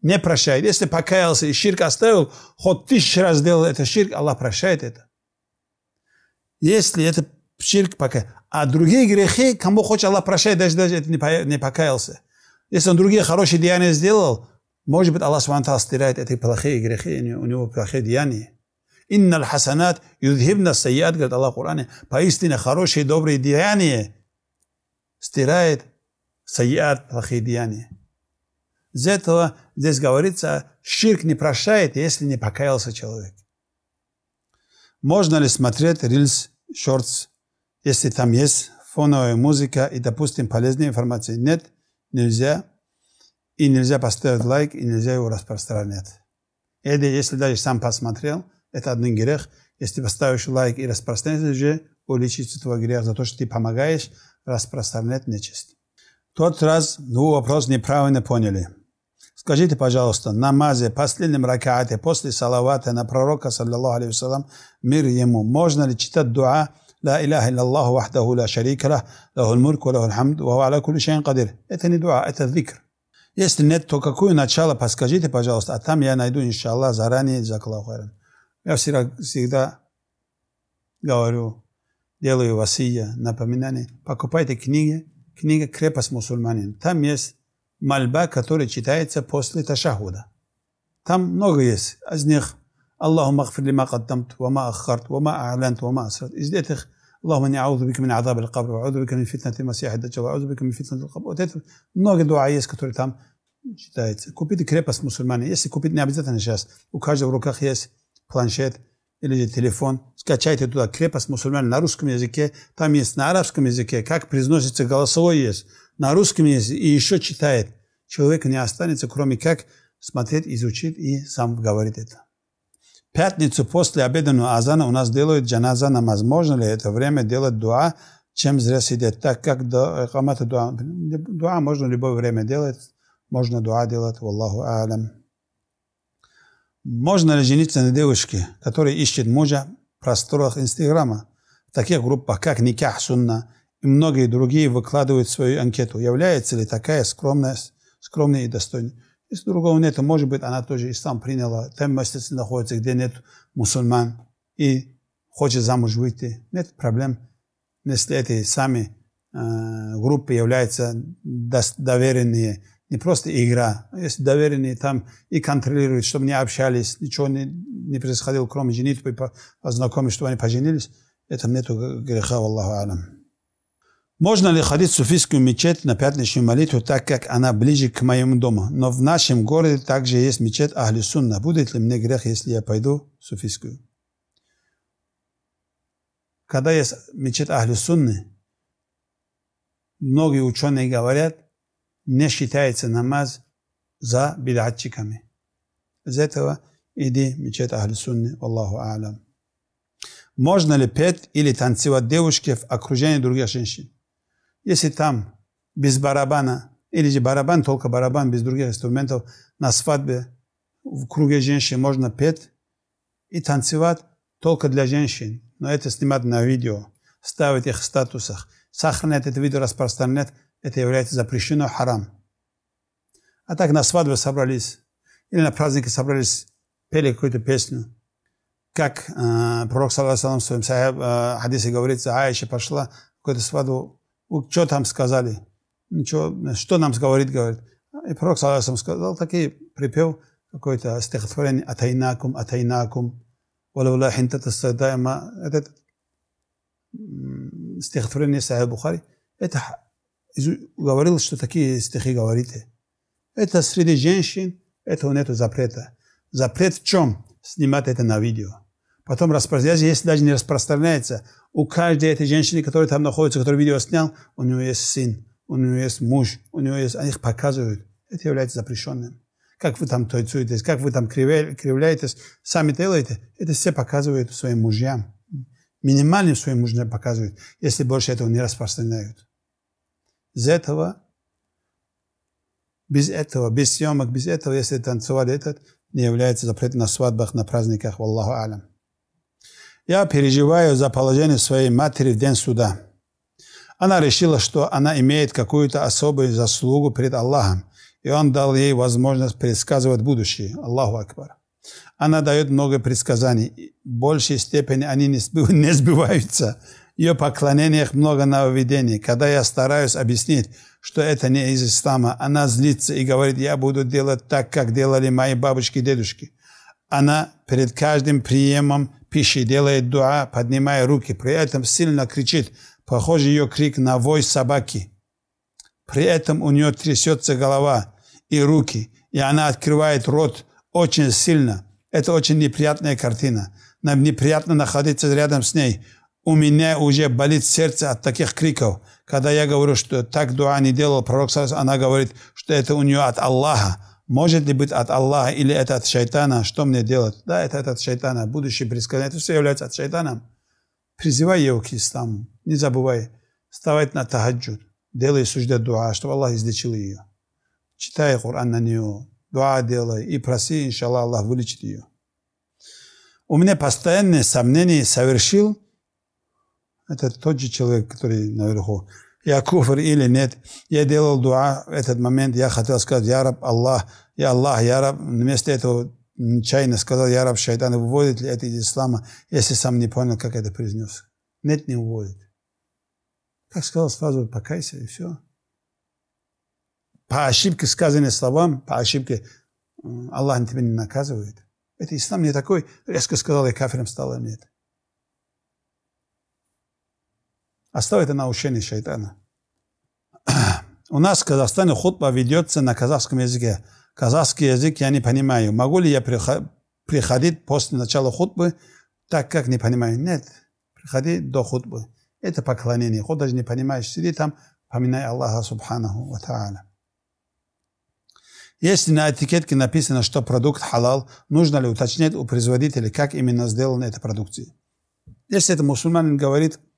не прощает. Если покаялся и ширк оставил, хоть тысячу раз сделал это ширк, Аллах прощает это. Если это ширк покаял. А другие грехи, кому хочет, Аллах прощает, даже, даже это не покаялся. Если он другие хорошие деяния сделал, может быть, Аллах Субтитры стирает эти плохие грехи, у него плохие деяния. «Инна хасанат юдхибна сайят», говорит Аллах в Коране, поистине хорошие, добрые деяния стирает саят, плохие деяния. Из этого здесь говорится, ширк не прощает, если не покаялся человек. Можно ли смотреть рилс, шортс, если там есть фоновая музыка и, допустим, полезная информация? Нет, нельзя. И нельзя поставить лайк, и нельзя его распространять. Или если даже сам посмотрел, это один грех. Если поставишь лайк и распространяешь, уже увеличится твой грех за то, что ты помогаешь распространять нечисть тот раз, ну, вопрос неправильно поняли. Скажите, пожалуйста, намазе, последнем ракаате, после салавата на пророка, саллиллаху алейхи вассалам, мир ему, можно ли читать дуа «Ла илляха иллаллаху вахдаху ла шарика ла лаху мурку, лаху хамд, ва ва аля шейн кадир». Это не дуа, это викр. Если нет, то какое начало, подскажите, пожалуйста, а там я найду, иншаллах, заранее, закаллаху Я всегда, всегда говорю, делаю васия, напоминание, покупайте книги, книга «Крепость мусульманин». Там есть мольба, которая читается после ташахуда. Там много есть. Из них «Аллаху махфир лима каддамт, вама аххарт, вама а'лянт, вама асрат». Из этих «Аллаху не аузу бика мин азаб аль-кабр, аузу бика мин фитнати масиха даджала, аузу бика мин фитнати аль-кабр». Вот это много дуа есть, которые там читаются. Купите крепость мусульманин Если купить, не обязательно сейчас. У каждого в руках есть планшет – или телефон, скачайте туда крепость мусульман на русском языке, там есть на арабском языке, как произносится голосовой есть, на русском языке и еще читает. Человек не останется, кроме как смотреть, изучить и сам говорит это. Пятницу после обеденного азана у нас делают джаназа намаз. Можно ли это время делать дуа, чем зря сидеть? Так как до дуа, дуа можно любое время делать, можно дуа делать, в Аллаху алям. Можно ли жениться на девушке, которая ищет мужа в просторах Инстаграма? В таких группах, как Никах Сунна и многие другие выкладывают свою анкету. Является ли такая скромность, скромная и достойная? Если другого нет, может быть, она тоже ислам приняла. Там месяце находится, где нет мусульман и хочет замуж выйти. Нет проблем. Если эти сами э, группы являются доверенные не просто игра. Если доверенные там и контролируют, чтобы не общались, ничего не, не происходило, кроме женитьбы, по, познакомить, чтобы они поженились, это нету греха, в Аллаху алам. Можно ли ходить в суфийскую мечеть на пятничную молитву, так как она ближе к моему дому? Но в нашем городе также есть мечеть Ахли Сунна. Будет ли мне грех, если я пойду в суфийскую? Когда есть мечеть Ахли Сунны, многие ученые говорят, не считается намаз за бедатчиками. Из этого иди в мечеть Ахлисунни, Аллаху Алям. Можно ли петь или танцевать девушке в окружении других женщин? Если там без барабана, или же барабан, только барабан, без других инструментов, на свадьбе в круге женщин можно петь и танцевать только для женщин. Но это снимать на видео, ставить их в статусах, сохранять это видео, распространять, это является запрещено, харам. А так на свадьбе собрались или на празднике собрались, пели какую-то песню. Как э, пророк, саллаху в своем сахаб, э, хадисе говорится, Аиша пошла какую-то свадьбу, что там сказали, Ничего, что нам говорит, говорит. И пророк, саллаху сказал, такие припев, какое то стихотворение «Атайнакум, атайнакум, валавла хинтата садайма». Это стихотворение Сахиб Бухари. Это говорил, что такие стихи говорите. Это среди женщин, этого нет запрета. Запрет в чем? Снимать это на видео. Потом распространяется, если даже не распространяется, у каждой этой женщины, которая там находится, которая видео снял, у нее есть сын, у нее есть муж, у нее есть, они их показывают. Это является запрещенным. Как вы там тойцуетесь, как вы там кривляетесь, сами делаете. Это все показывают своим мужьям. Минимальным своим мужьям показывают, если больше этого не распространяют. Без этого, без этого, без съемок, без этого, если танцевали этот, не является запрет на свадьбах, на праздниках, Аллаху алям. Я переживаю за положение своей матери в день суда. Она решила, что она имеет какую-то особую заслугу перед Аллахом, и Он дал ей возможность предсказывать будущее. Аллаху Акбар. Она дает много предсказаний. В большей степени они не [laughs] сбываются ее поклонениях много нововведений. Когда я стараюсь объяснить, что это не из ислама, она злится и говорит, я буду делать так, как делали мои бабушки и дедушки. Она перед каждым приемом пищи делает дуа, поднимая руки, при этом сильно кричит, похоже ее крик на вой собаки. При этом у нее трясется голова и руки, и она открывает рот очень сильно. Это очень неприятная картина. Нам неприятно находиться рядом с ней. У меня уже болит сердце от таких криков. Когда я говорю, что так дуа не делал пророк, она говорит, что это у нее от Аллаха. Может ли быть от Аллаха или это от шайтана? Что мне делать? Да, это, от шайтана. Будущее предсказание. Это все является от шайтана. Призывай его к исламу. Не забывай. Вставать на тахаджуд. Делай сужда дуа, чтобы Аллах излечил ее. Читай Коран на нее. Дуа делай. И проси, иншаллах, Аллах вылечит ее. У меня постоянные сомнения совершил это тот же человек, который наверху. Я куфр или нет. Я делал дуа в этот момент. Я хотел сказать, я раб Аллах, я Аллах, я раб. Вместо этого нечаянно сказал, я раб шайтана. Выводит ли это из ислама, если сам не понял, как это произнес? Нет, не выводит. Как сказал сразу, покайся и все. По ошибке сказанные словам, по ошибке э, Аллах тебя не наказывает. Это ислам не такой, резко сказал, и кафиром стало, нет. А Оставь это на учение шайтана. У нас в Казахстане хутба ведется на казахском языке. Казахский язык я не понимаю. Могу ли я приходить после начала хутбы, так как не понимаю? Нет, приходи до хутбы. Это поклонение. Хоть даже не понимаешь, сиди там, поминай Аллаха Субханаху Ва Та'аля. Если на этикетке написано, что продукт халал, нужно ли уточнять у производителя, как именно сделана эта продукция? Если это мусульманин говорит –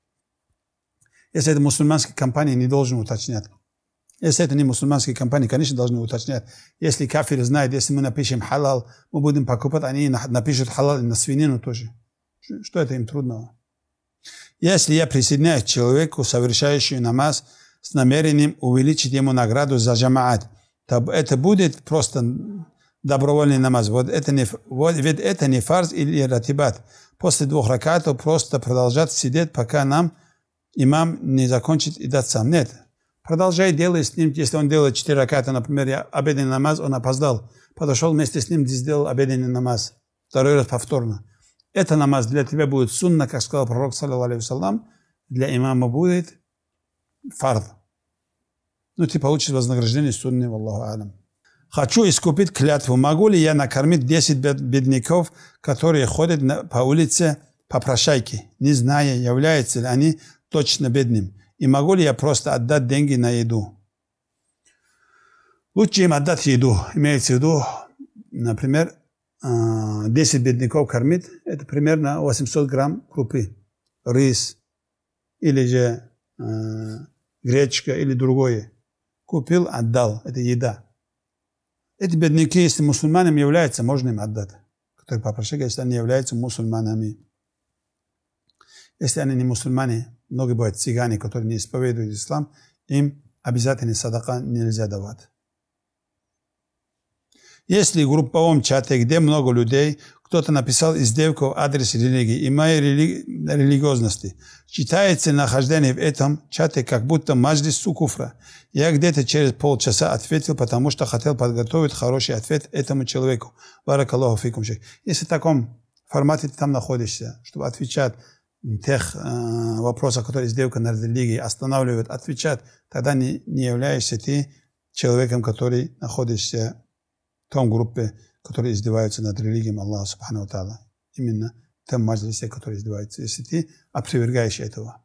если это мусульманские компании, не должен уточнять. Если это не мусульманские компании, конечно, должны уточнять. Если кафир знает, если мы напишем халал, мы будем покупать, они напишут халал на свинину тоже. Что это им трудного? Если я присоединяюсь к человеку, совершающему намаз, с намерением увеличить ему награду за джамаат, то это будет просто добровольный намаз. Вот это не, вот, ведь это не фарз или ратибат. После двух ракатов просто продолжать сидеть, пока нам имам не закончит и даст сам. Нет. Продолжай, делать с ним. Если он делает 4 раката, например, обеденный намаз, он опоздал. Подошел вместе с ним, сделал обеденный намаз. Второй раз повторно. Это намаз для тебя будет сунна, как сказал пророк, саллиллаху для имама будет фард. Ну, ты получишь вознаграждение сунны, Аллаху алям. Хочу искупить клятву. Могу ли я накормить 10 бедняков, которые ходят по улице по прошайке, не зная, являются ли они точно бедным. И могу ли я просто отдать деньги на еду? Лучше им отдать еду. Имеется в виду, например, 10 а, бедняков кормит, это примерно 800 грамм крупы, рис или же а, гречка или другое. Купил, отдал, это еда. Эти бедняки, если мусульманами являются, можно им отдать. Которые попрошили, если они являются мусульманами. Если они не мусульмане, Многие бывают цыгане, которые не исповедуют ислам, им обязательно садака нельзя давать. Если в групповом чате, где много людей, кто-то написал издевку адрес религии и моей рели... религиозности, читается нахождение в этом чате как будто мажлис сукуфра. Я где-то через полчаса ответил, потому что хотел подготовить хороший ответ этому человеку. Баракаллаху фикум Если в таком формате ты там находишься, чтобы отвечать тех э, вопросов, которые сделка над религией останавливает, отвечать, тогда не, не являешься ты человеком, который находишься в том группе, которые издеваются над религией Аллаха Субхану Тала. Именно тем том маджлисе, который издевается, если ты опровергаешь этого.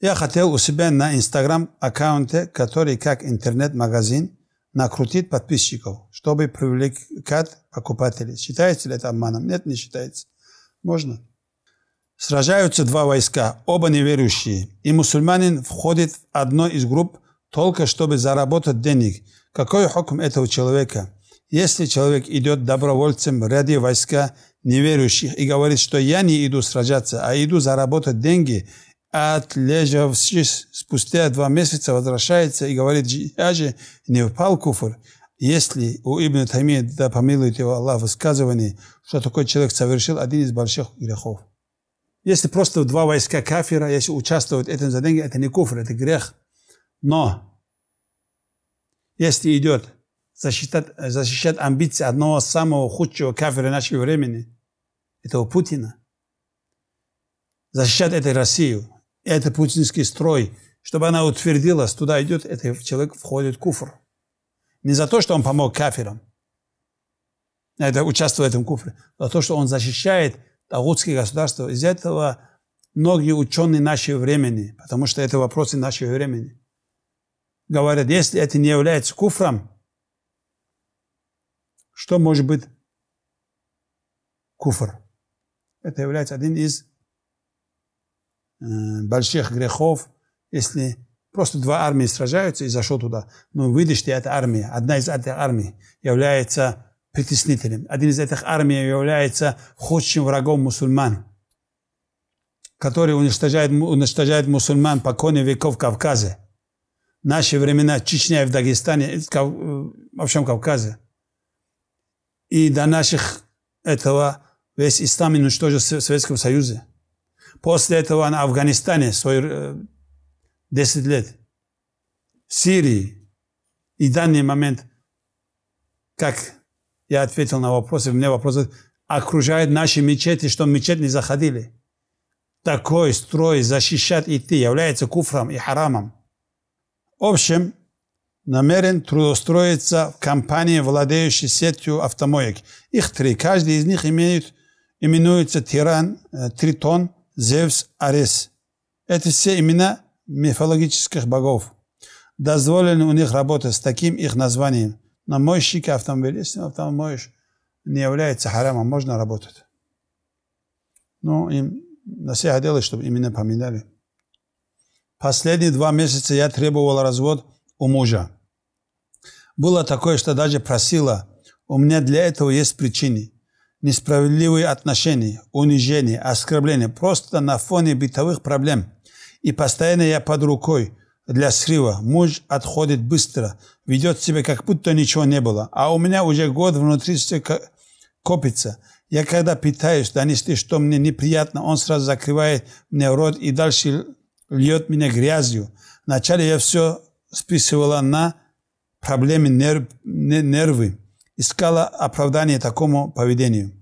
Я хотел у себя на Инстаграм аккаунте, который как интернет-магазин, накрутить подписчиков, чтобы привлекать покупателей. Считается ли это обманом? Нет, не считается. Можно. Сражаются два войска, оба неверующие, и мусульманин входит в одну из групп только чтобы заработать денег. Какой хокм этого человека? Если человек идет добровольцем ради войска неверующих и говорит, что я не иду сражаться, а иду заработать деньги, отлежавшись спустя два месяца возвращается и говорит, я же не впал куфр. Если у Ибн Таймия, да помилует его Аллах, высказывание, что такой человек совершил один из больших грехов. Если просто два войска кафира, если участвуют в этом задании, это не куфр, это грех. Но если идет защищать, защищать амбиции одного самого худшего кафира нашего времени, этого Путина, защищать этой Россию, это путинский строй, чтобы она утвердилась, туда идет, этот человек входит в куфр. Не за то, что он помог кафирам, это участвует в этом куфре, а за то, что он защищает таутские государства. Из-за этого многие ученые нашего времени, потому что это вопросы нашего времени, говорят, если это не является куфром, что может быть куфр? Это является одним из э, больших грехов, если просто два армии сражаются и зашел туда. Но ну, выйдешь ты, это армия, одна из этой армий является притеснителем. Один из этих армий является худшим врагом мусульман, который уничтожает, уничтожает мусульман по коне веков Кавказа. Наши времена Чечня и в Дагестане, э, э, в общем Кавказе. И до наших этого весь ислам уничтожил в Советском Союзе. После этого на Афганистане свой 10 э, лет. Сирии. И в данный момент, как я ответил на вопросы, мне вопросы окружают наши мечети, что в мечеть не заходили. Такой строй защищать идти является куфром и харамом. В общем, намерен трудоустроиться в компании, владеющей сетью автомоек. Их три. Каждый из них имеет, именуется Тиран, э, Тритон, Зевс, Арес. Это все имена мифологических богов. Дозволена у них работать с таким их названием. На мойщике автомобилистов автомобиль моешь не является харамом, можно работать. Но им на насеха делать, чтобы именно поменяли. Последние два месяца я требовала развод у мужа. Было такое, что даже просила, у меня для этого есть причины. Несправедливые отношения, унижение, оскорбление просто на фоне бытовых проблем. И постоянно я под рукой – для срыва. Муж отходит быстро, ведет себя, как будто ничего не было. А у меня уже год внутри все копится. Я когда питаюсь, донести, что мне неприятно, он сразу закрывает мне рот и дальше льет меня грязью. Вначале я все списывала на проблемы нерв, нервы, искала оправдание такому поведению.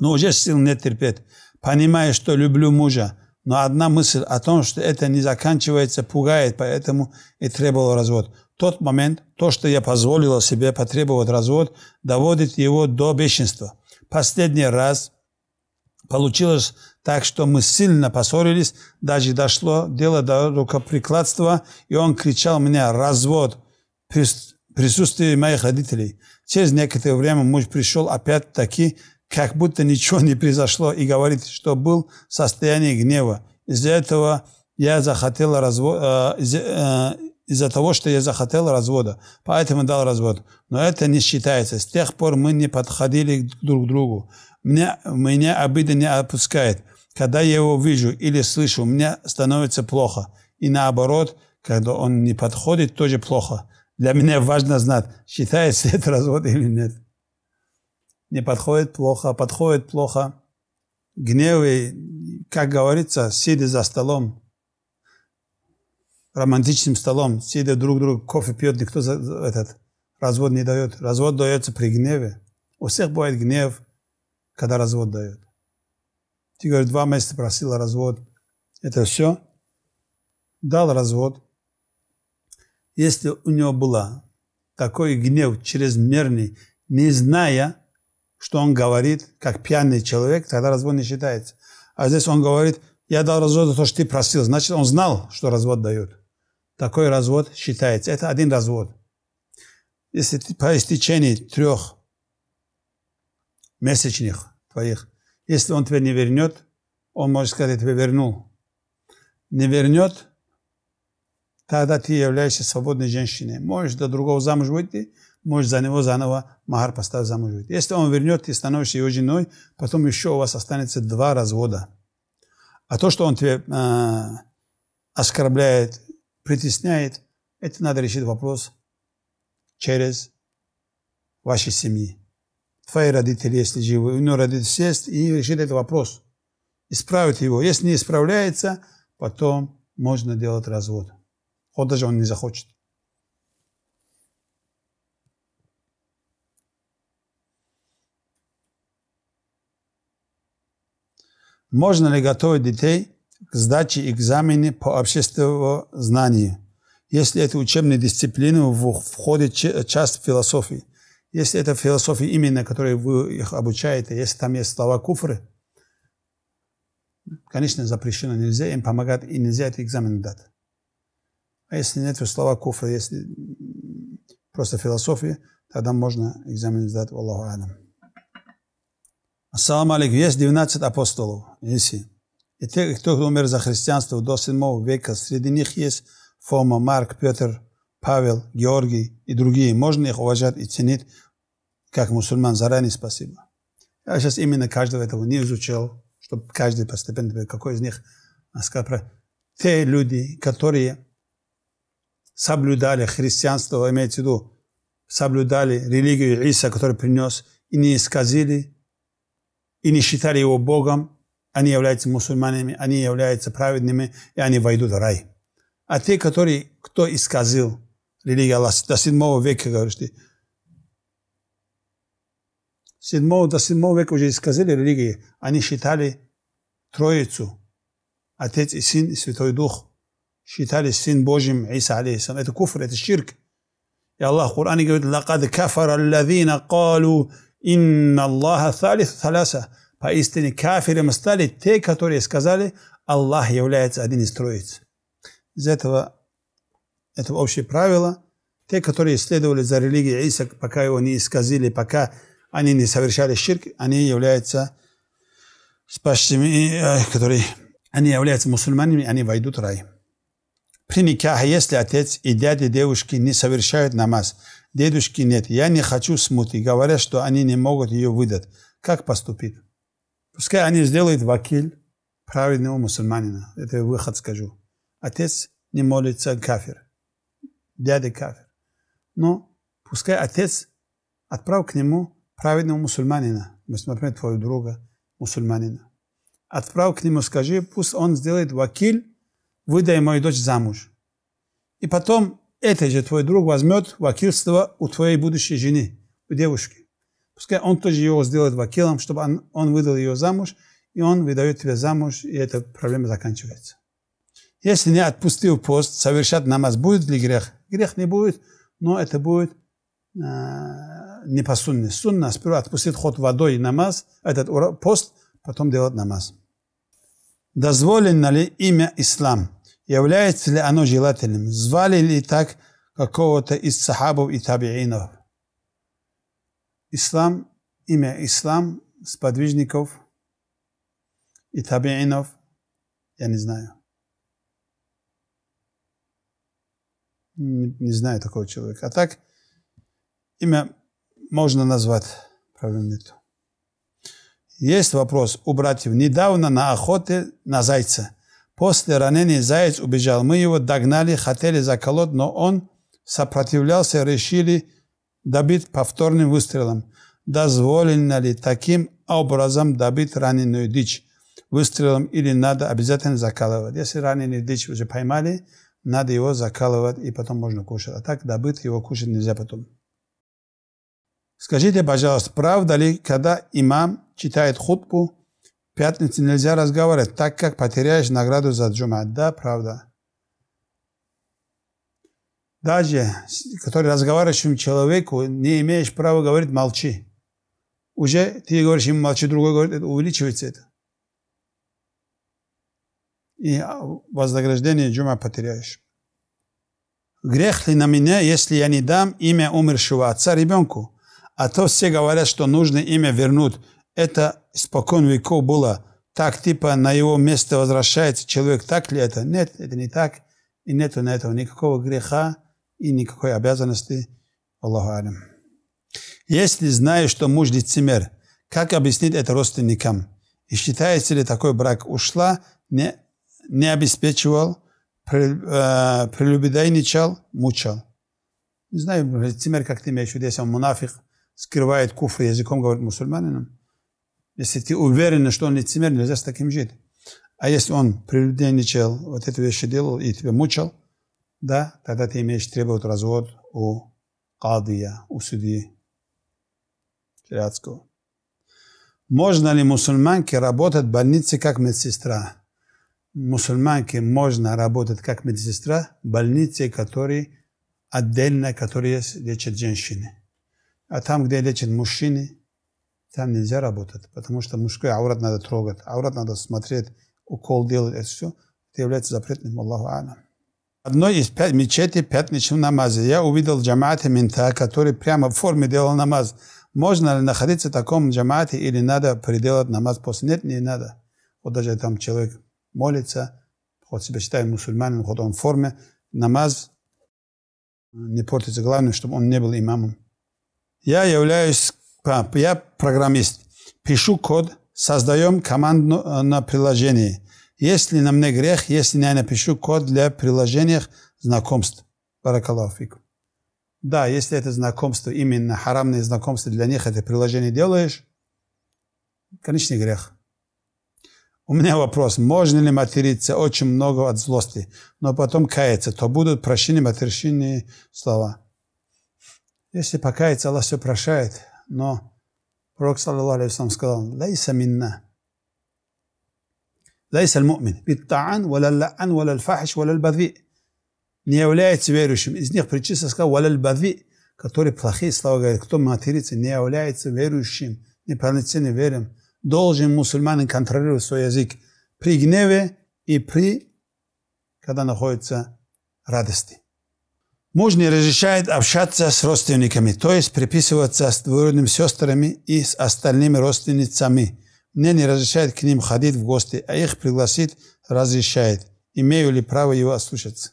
Но уже сил не терпеть. Понимая, что люблю мужа, но одна мысль о том, что это не заканчивается, пугает, поэтому и требовал развод. Тот момент, то, что я позволила себе потребовать развод, доводит его до бешенства. Последний раз получилось так, что мы сильно поссорились, даже дошло дело до рукоприкладства, и он кричал мне «развод» в присутствии моих родителей. Через некоторое время муж пришел опять-таки как будто ничего не произошло, и говорит, что был в состоянии гнева. Из-за этого я захотела развода, э, э, из-за того, что я захотел развода, поэтому дал развод. Но это не считается. С тех пор мы не подходили друг к другу. Меня, меня обида не отпускает. Когда я его вижу или слышу, мне становится плохо. И наоборот, когда он не подходит, тоже плохо. Для меня важно знать, считается это развод или нет не подходит плохо, а подходит плохо. Гневы, как говорится, сидя за столом, романтичным столом, сидя друг другу кофе пьет, никто за, этот развод не дает. Развод дается при гневе. У всех бывает гнев, когда развод дает. Ты говоришь, два месяца просила развод. Это все. Дал развод. Если у него была такой гнев чрезмерный, не зная, что он говорит, как пьяный человек, тогда развод не считается. А здесь он говорит, я дал развод за то, что ты просил. Значит, он знал, что развод дают. Такой развод считается. Это один развод. Если ты по истечении трех месячных твоих, если он тебя не вернет, он может сказать, я тебя вернул. Не вернет, тогда ты являешься свободной женщиной. Можешь до другого замуж выйти, можешь за него заново Махар поставит замуж. Если он вернет и становишься его женой, потом еще у вас останется два развода. А то, что он тебя э, а, оскорбляет, притесняет, это надо решить вопрос через ваши семьи. Твои родители, если живы, у него родители сесть и решить этот вопрос. Исправить его. Если не исправляется, потом можно делать развод. Вот даже он не захочет. Можно ли готовить детей к сдаче экзамене по общественному знанию, если это учебная дисциплина входит часть философии? Если это философия именно, которой вы их обучаете, если там есть слова куфры, конечно, запрещено, нельзя им помогать и нельзя этот экзамен дать. А если нет слова куфры, если просто философия, тогда можно экзамен сдать, Аллаху Алям. Ассалам алейкум. Есть 12 апостолов. Неси. И те, кто умер за христианство до 7 века, среди них есть Фома, Марк, Петр, Павел, Георгий и другие. Можно их уважать и ценить как мусульман. Заранее спасибо. Я сейчас именно каждого этого не изучил, чтобы каждый постепенно, какой из них, а, сказал, те люди, которые соблюдали христианство, имеется в виду, соблюдали религию Иса, который принес, и не исказили и не считали его Богом, они являются мусульманами, они являются праведными, и они войдут в рай. А те, которые, кто исказил религию Аллаха, до седьмого века, говорите, седьмого до седьмого века уже исказили религии, они считали Троицу, Отец и Сын и Святой Дух, считали Сын Божьим Иса, алейхиссалам. Это куфр, это ширк. И Аллах в Коране говорит, «Лакад кафара аллазина калу Инна Аллаха Талис Таляса. Поистине кафиром стали те, которые сказали, Аллах является один из троиц. Из этого, это общее правило, те, которые следовали за религией Иса, пока его не исказили, пока они не совершали ширк, они являются спасшими, э, которые они являются мусульманами, они войдут в рай. При никахе, если отец и дядя девушки не совершают намаз, Дедушки нет, я не хочу смуты. Говорят, что они не могут ее выдать. Как поступить? Пускай они сделают вакиль праведного мусульманина. Это я выход скажу. Отец не молится кафир. Дядя кафир. Но пускай отец отправил к нему праведного мусульманина. Например, твоего друга мусульманина. Отправил к нему, скажи, пусть он сделает вакиль, выдай мою дочь замуж. И потом этот же твой друг возьмет вакильство у твоей будущей жены, у девушки. Пускай он тоже его сделает вакилом, чтобы он, он выдал ее замуж, и он выдает тебе замуж, и эта проблема заканчивается. Если не отпустил пост, совершать намаз, будет ли грех? Грех не будет, но это будет э, не по сунне. Сунна сперва отпустит ход водой намаз, этот пост, потом делать намаз. Дозволено ли имя ислам Является ли оно желательным? Звали ли так какого-то из сахабов и табиинов? Ислам, имя Ислам, сподвижников и табиинов, я не знаю. Не знаю такого человека. А так, имя можно назвать, проблем нет. Есть вопрос у братьев. Недавно на охоте на зайца – После ранения заяц убежал. Мы его догнали, хотели заколоть, но он сопротивлялся, решили добить повторным выстрелом. Дозволено ли таким образом добить раненую дичь? Выстрелом или надо обязательно закалывать? Если раненый дичь уже поймали, надо его закалывать и потом можно кушать. А так добыть его кушать нельзя потом. Скажите, пожалуйста, правда ли, когда имам читает хутбу, Пятницы нельзя разговаривать, так как потеряешь награду за джума. Да, правда. Даже, который разговаривающим человеку, не имеешь права говорить «молчи». Уже ты говоришь ему «молчи», другой говорит, это увеличивается это. И а, вознаграждение джума потеряешь. Грех ли на меня, если я не дам имя умершего отца ребенку? А то все говорят, что нужно имя вернуть это испокон веков было так, типа на его место возвращается человек, так ли это? Нет, это не так. И нету на этого никакого греха и никакой обязанности. Аллаху алям. Если знаешь, что муж лицемер, как объяснить это родственникам? И считается ли такой брак? Ушла, не, не обеспечивал, э, прелюбодейничал, мучал. Не знаю, лицемер, как ты имеешь в виду, если он мунафик, скрывает куфры, языком, говорит мусульманином. Если ты уверен, что он лицемер, нельзя с таким жить. А если он привиденничал, вот эти вещи делал и тебя мучал, да, тогда ты имеешь требовать развод у кадия, у судьи шариатского. Можно ли мусульманке работать в больнице как медсестра? Мусульманке можно работать как медсестра в больнице, которые отдельно, которые лечат женщины. А там, где лечат мужчины, там нельзя работать, потому что мужской аурат надо трогать, аурат надо смотреть, укол делать, это все, это является запретным, Аллаху Алам. Одно из пять мечетей пятничного намаза я увидел джаматы мента, который прямо в форме делал намаз. Можно ли находиться в таком джамате или надо приделать намаз после? Нет, не надо. Вот даже там человек молится, хоть себя считает мусульманин, хоть он в форме, намаз не портится. Главное, чтобы он не был имамом. Я являюсь а, я программист, пишу код, создаем э, на приложение. Если на мне грех, если я напишу код для приложения знакомств. Баракалафику. Да, если это знакомство, именно харамные знакомства для них, это приложение делаешь, конечный грех. У меня вопрос, можно ли материться очень много от злости, но потом каяться, то будут прощены матерщины слова. Если покаяться, Аллах все прощает. Но пророк, sallallahu alaihi wasallam сказал, ليس منا ليس المؤمن بالطعن ولا اللعن ولا الفاحش ولا бадви не является верующим. Из них причисто сказал «валял ль-бадви», который плохие слова говорит, кто матерится, не является верующим, не неполноценно верен. Должен мусульманин контролировать свой язык при гневе и при, когда находится радости. Муж не разрешает общаться с родственниками, то есть приписываться с двоюродными сестрами и с остальными родственницами. Мне не разрешает к ним ходить в гости, а их пригласить разрешает. Имею ли право его ослушаться?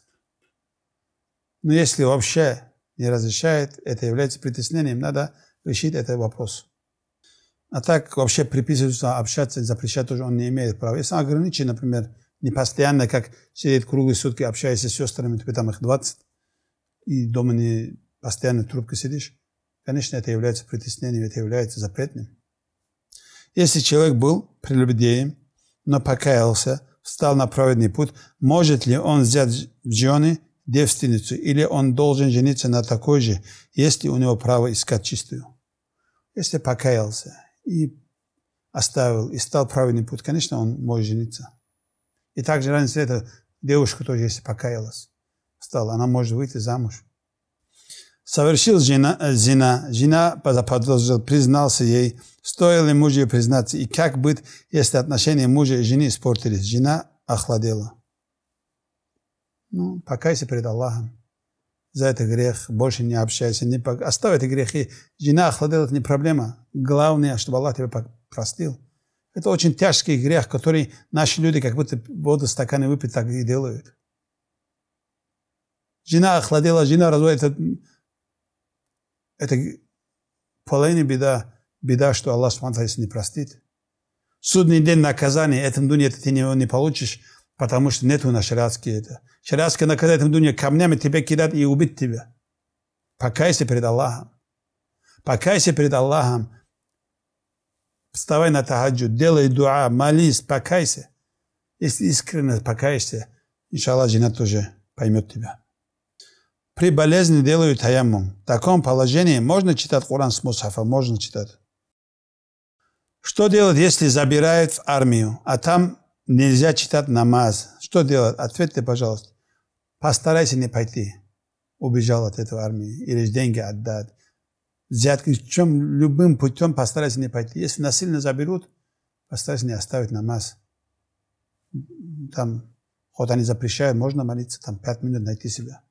Но если вообще не разрешает, это является притеснением, надо решить этот вопрос. А так вообще приписываться, общаться, запрещать тоже он не имеет права. Если ограничен, например, не постоянно, как сидит круглые сутки, общаясь с сестрами, тебе там их 20, и дома не постоянно трубкой сидишь, конечно, это является притеснением, это является запретным. Если человек был прелюбодеем, но покаялся, встал на праведный путь, может ли он взять в жены девственницу, или он должен жениться на такой же, если у него право искать чистую? Если покаялся и оставил, и стал праведный путь, конечно, он может жениться. И также раньше это девушка тоже, если покаялась стала, она может выйти замуж. Совершил жена, э, жена жена заподозрил, признался ей, стоило ли мужу признаться, и как быть, если отношения мужа и жены испортились. Жена охладела. Ну, покайся перед Аллахом за этот грех, больше не общайся, не пок... оставь эти грехи. Жена охладела, это не проблема. Главное, чтобы Аллах тебя простил. Это очень тяжкий грех, который наши люди как будто воду стаканы выпить так и делают. Жена охладела, жена разводит. Это, это половина беда, беда, что Аллах Субтитры не простит. Судный день наказания, этом дуне ты не, не получишь, потому что нету на шариатские это. Шариатское наказание, этом дуне камнями тебя кидать и убить тебя. Покайся перед Аллахом. Покайся перед Аллахом. Вставай на тагаджу, делай дуа, молись, покайся. Если искренне покаешься, иншаллах, жена тоже поймет тебя при болезни делают таяммум. В таком положении можно читать Коран с Мусхафа? Можно читать. Что делать, если забирают в армию, а там нельзя читать намаз? Что делать? Ответьте, пожалуйста. Постарайся не пойти. Убежал от этого армии. Или деньги отдать. Взятки, чем, любым путем постарайся не пойти. Если насильно заберут, постарайся не оставить намаз. Там, хоть они запрещают, можно молиться, там пять минут найти себя.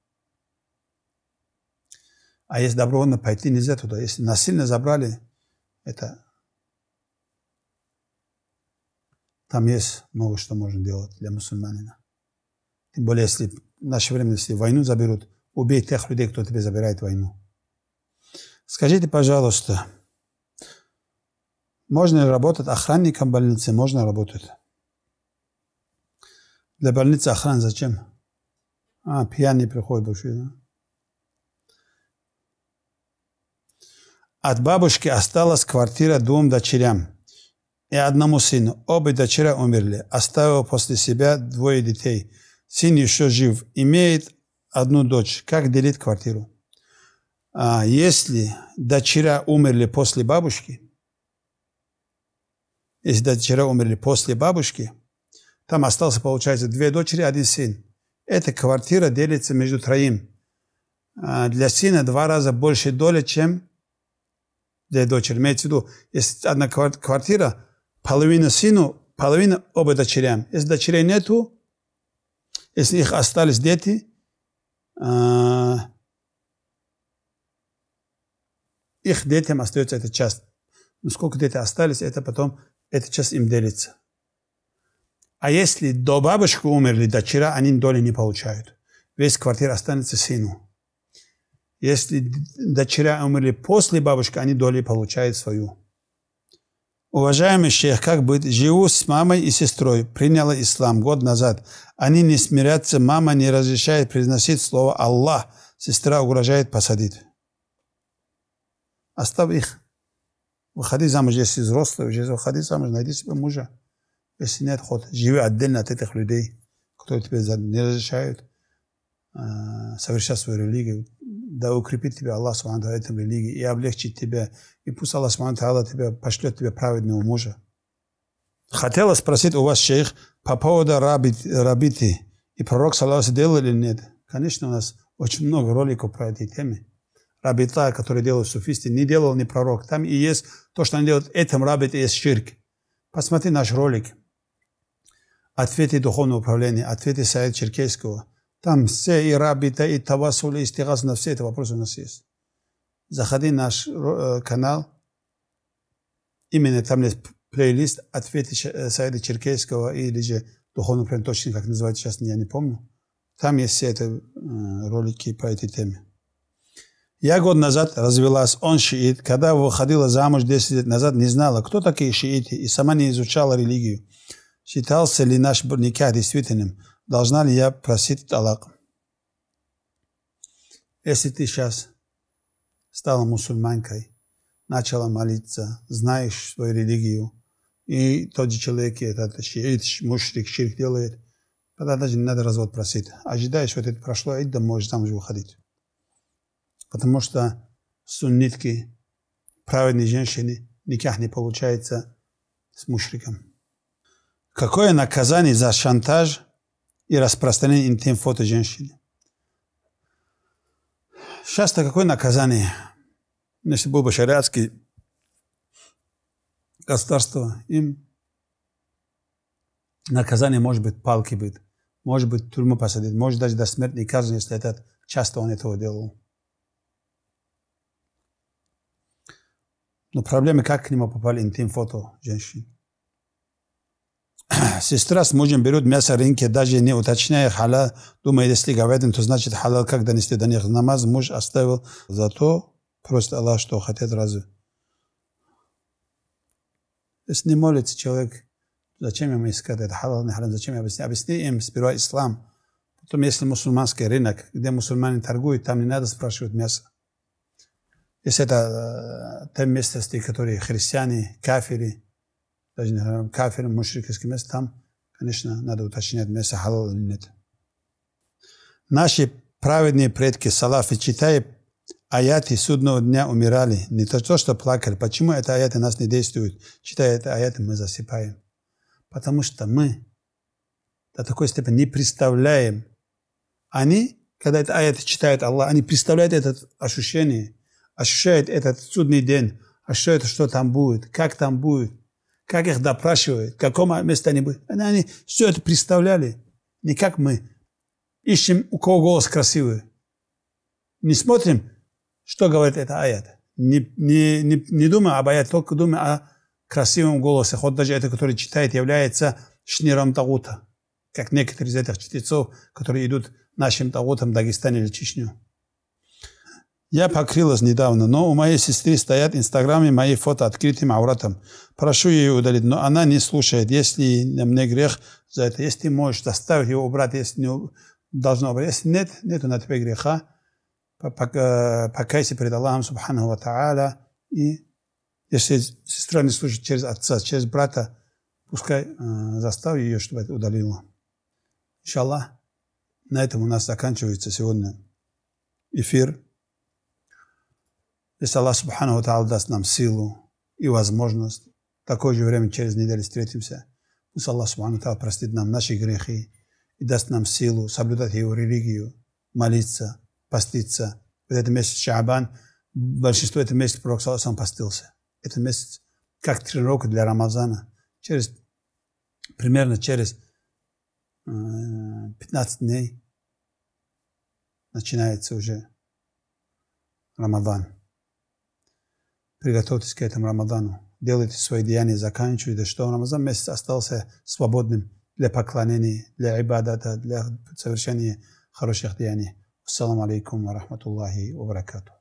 А если добровольно пойти, нельзя туда. Если насильно забрали, это... Там есть много что можно делать для мусульманина. Тем более, если в наше время, если войну заберут, убей тех людей, кто тебе забирает войну. Скажите, пожалуйста, можно ли работать охранником больницы? Можно работать. Для больницы охран зачем? А, пьяный приходит большой, да? От бабушки осталась квартира двум дочерям и одному сыну. Обе дочери умерли, оставив после себя двое детей. Сын еще жив, имеет одну дочь. Как делить квартиру? А если дочеря умерли после бабушки, если дочеря умерли после бабушки, там остался, получается, две дочери, один сын. Эта квартира делится между троим. А для сына два раза больше доля, чем для дочери. Имеется в виду, если одна квартира, половина сыну, половина оба дочерям. Если дочерей нету, если их остались дети, их детям остается эта часть. Но сколько дети остались, это потом, эта часть им делится. А если до бабушки умерли дочера, они доли не получают. Весь квартир останется сыну. Если дочеря умерли после бабушки, они доли получают свою. Уважаемый шейх, как быть? Живу с мамой и сестрой. Приняла ислам год назад. Они не смирятся, мама не разрешает произносить слово «Аллах». Сестра угрожает посадить. Оставь их. Выходи замуж, если взрослый, уже выходи замуж, найди себе мужа. Если нет, ход, живи отдельно от этих людей, кто тебе не разрешают э, совершать свою религию да укрепит тебя Аллах Субхану в этом религии и облегчит тебя. И пусть Аллах Субхану тебя пошлет тебе праведного мужа. Хотела спросить у вас, шейх, по поводу раби рабиты. И пророк, саллаху делал или нет? Конечно, у нас очень много роликов про эти темы. Рабита, который делал суфисты, не делал ни пророк. Там и есть то, что они делают. Этом рабите есть ширк. Посмотри наш ролик. Ответы Духовного управления, ответы Саид Черкесского – там все и рабита, и тавасули, и истигаз, на все эти вопросы у нас есть. Заходи на наш э, канал. Именно там есть плейлист «Ответы э, Саида Черкейского» или же «Духовный прям точно, как называется сейчас, я не помню. Там есть все эти э, ролики по этой теме. Я год назад развелась, он шиит. Когда выходила замуж 10 лет назад, не знала, кто такие шииты, и сама не изучала религию. Считался ли наш никах действительным? должна ли я просить талак? Если ты сейчас стала мусульманкой, начала молиться, знаешь свою религию, и тот же человек, этот шиит, мушрик, ширк делает, тогда даже не надо развод просить. Ожидаешь, вот это прошло, и да можешь замуж выходить. Потому что суннитки, праведные женщины, никак не получается с мушриком. Какое наказание за шантаж – и распространение интим-фото женщины. Сейчас-то какое наказание? Если был бы шариатский государство, им наказание может быть палки быть, может быть тюрьму посадить, может даже до смертной казни, если этот часто он этого делал. Но проблемы, как к нему попали интим-фото женщин. [clears throat] сестра с мужем берут мясо рынки, даже не уточняя халал, думая, если говядин, то значит халал, когда нести до них намаз, муж оставил, зато просто Аллах что хотят разве. Если не молится человек, зачем ему искать это халал, не халал, зачем объяснить? Объясни им сперва ислам. Потом, если мусульманский рынок, где мусульмане торгуют, там не надо спрашивать мясо. Если это э, те местности, которые христиане, кафиры даже не харам, кафир, мушрик, искимес, там, конечно, надо уточнять вместе, халал или нет. Наши праведные предки, салафы, читая аяты судного дня, умирали. Не то, то, что плакали. Почему это аяты нас не действуют? Читая это аяты, мы засыпаем. Потому что мы до такой степени не представляем. Они, когда это аяты читают Аллах, они представляют это ощущение, ощущают этот судный день, ощущают, что там будет, как там будет как их допрашивают, какого места они были. Они, они все это представляли, не как мы. Ищем, у кого голос красивый. Не смотрим, что говорит эта аят. Не, не, не, не думаем об аяте, только думаем о красивом голосе. Хоть даже это, который читает, является шниром таута, Как некоторые из этих чтецов, которые идут нашим таутам в Дагестане или Чечню. Я покрылась недавно, но у моей сестры стоят в Инстаграме мои фото открытым ауратом. Прошу ее удалить, но она не слушает. Если мне грех за это, если ты можешь заставить ее убрать, если не должно быть. Если нет, нету на тебе греха. Э, покайся перед Аллахом, Субхану Ва Та'аля. И если сестра не слушает через отца, через брата, пускай э, заставь ее, чтобы это удалила. Иншаллах, на этом у нас заканчивается сегодня эфир. Здесь Аллах Субхану даст нам силу и возможность. В такое же время через неделю встретимся. Пусть Аллах Субхану простит нам наши грехи и даст нам силу соблюдать Его религию, молиться, поститься. В это месяц Шабан, большинство этого месяца Пророк сам постился. Это месяц как тренировка для Рамазана. Через, примерно через 15 э, дней начинается уже Рамадан. Приготовьтесь к этому Рамадану. Делайте свои деяния, заканчивайте, что Рамазан месяц остался свободным для поклонений, для ибадата, для совершения хороших деяний. Ассаламу алейкум ва рахматуллахи ва баракатуh.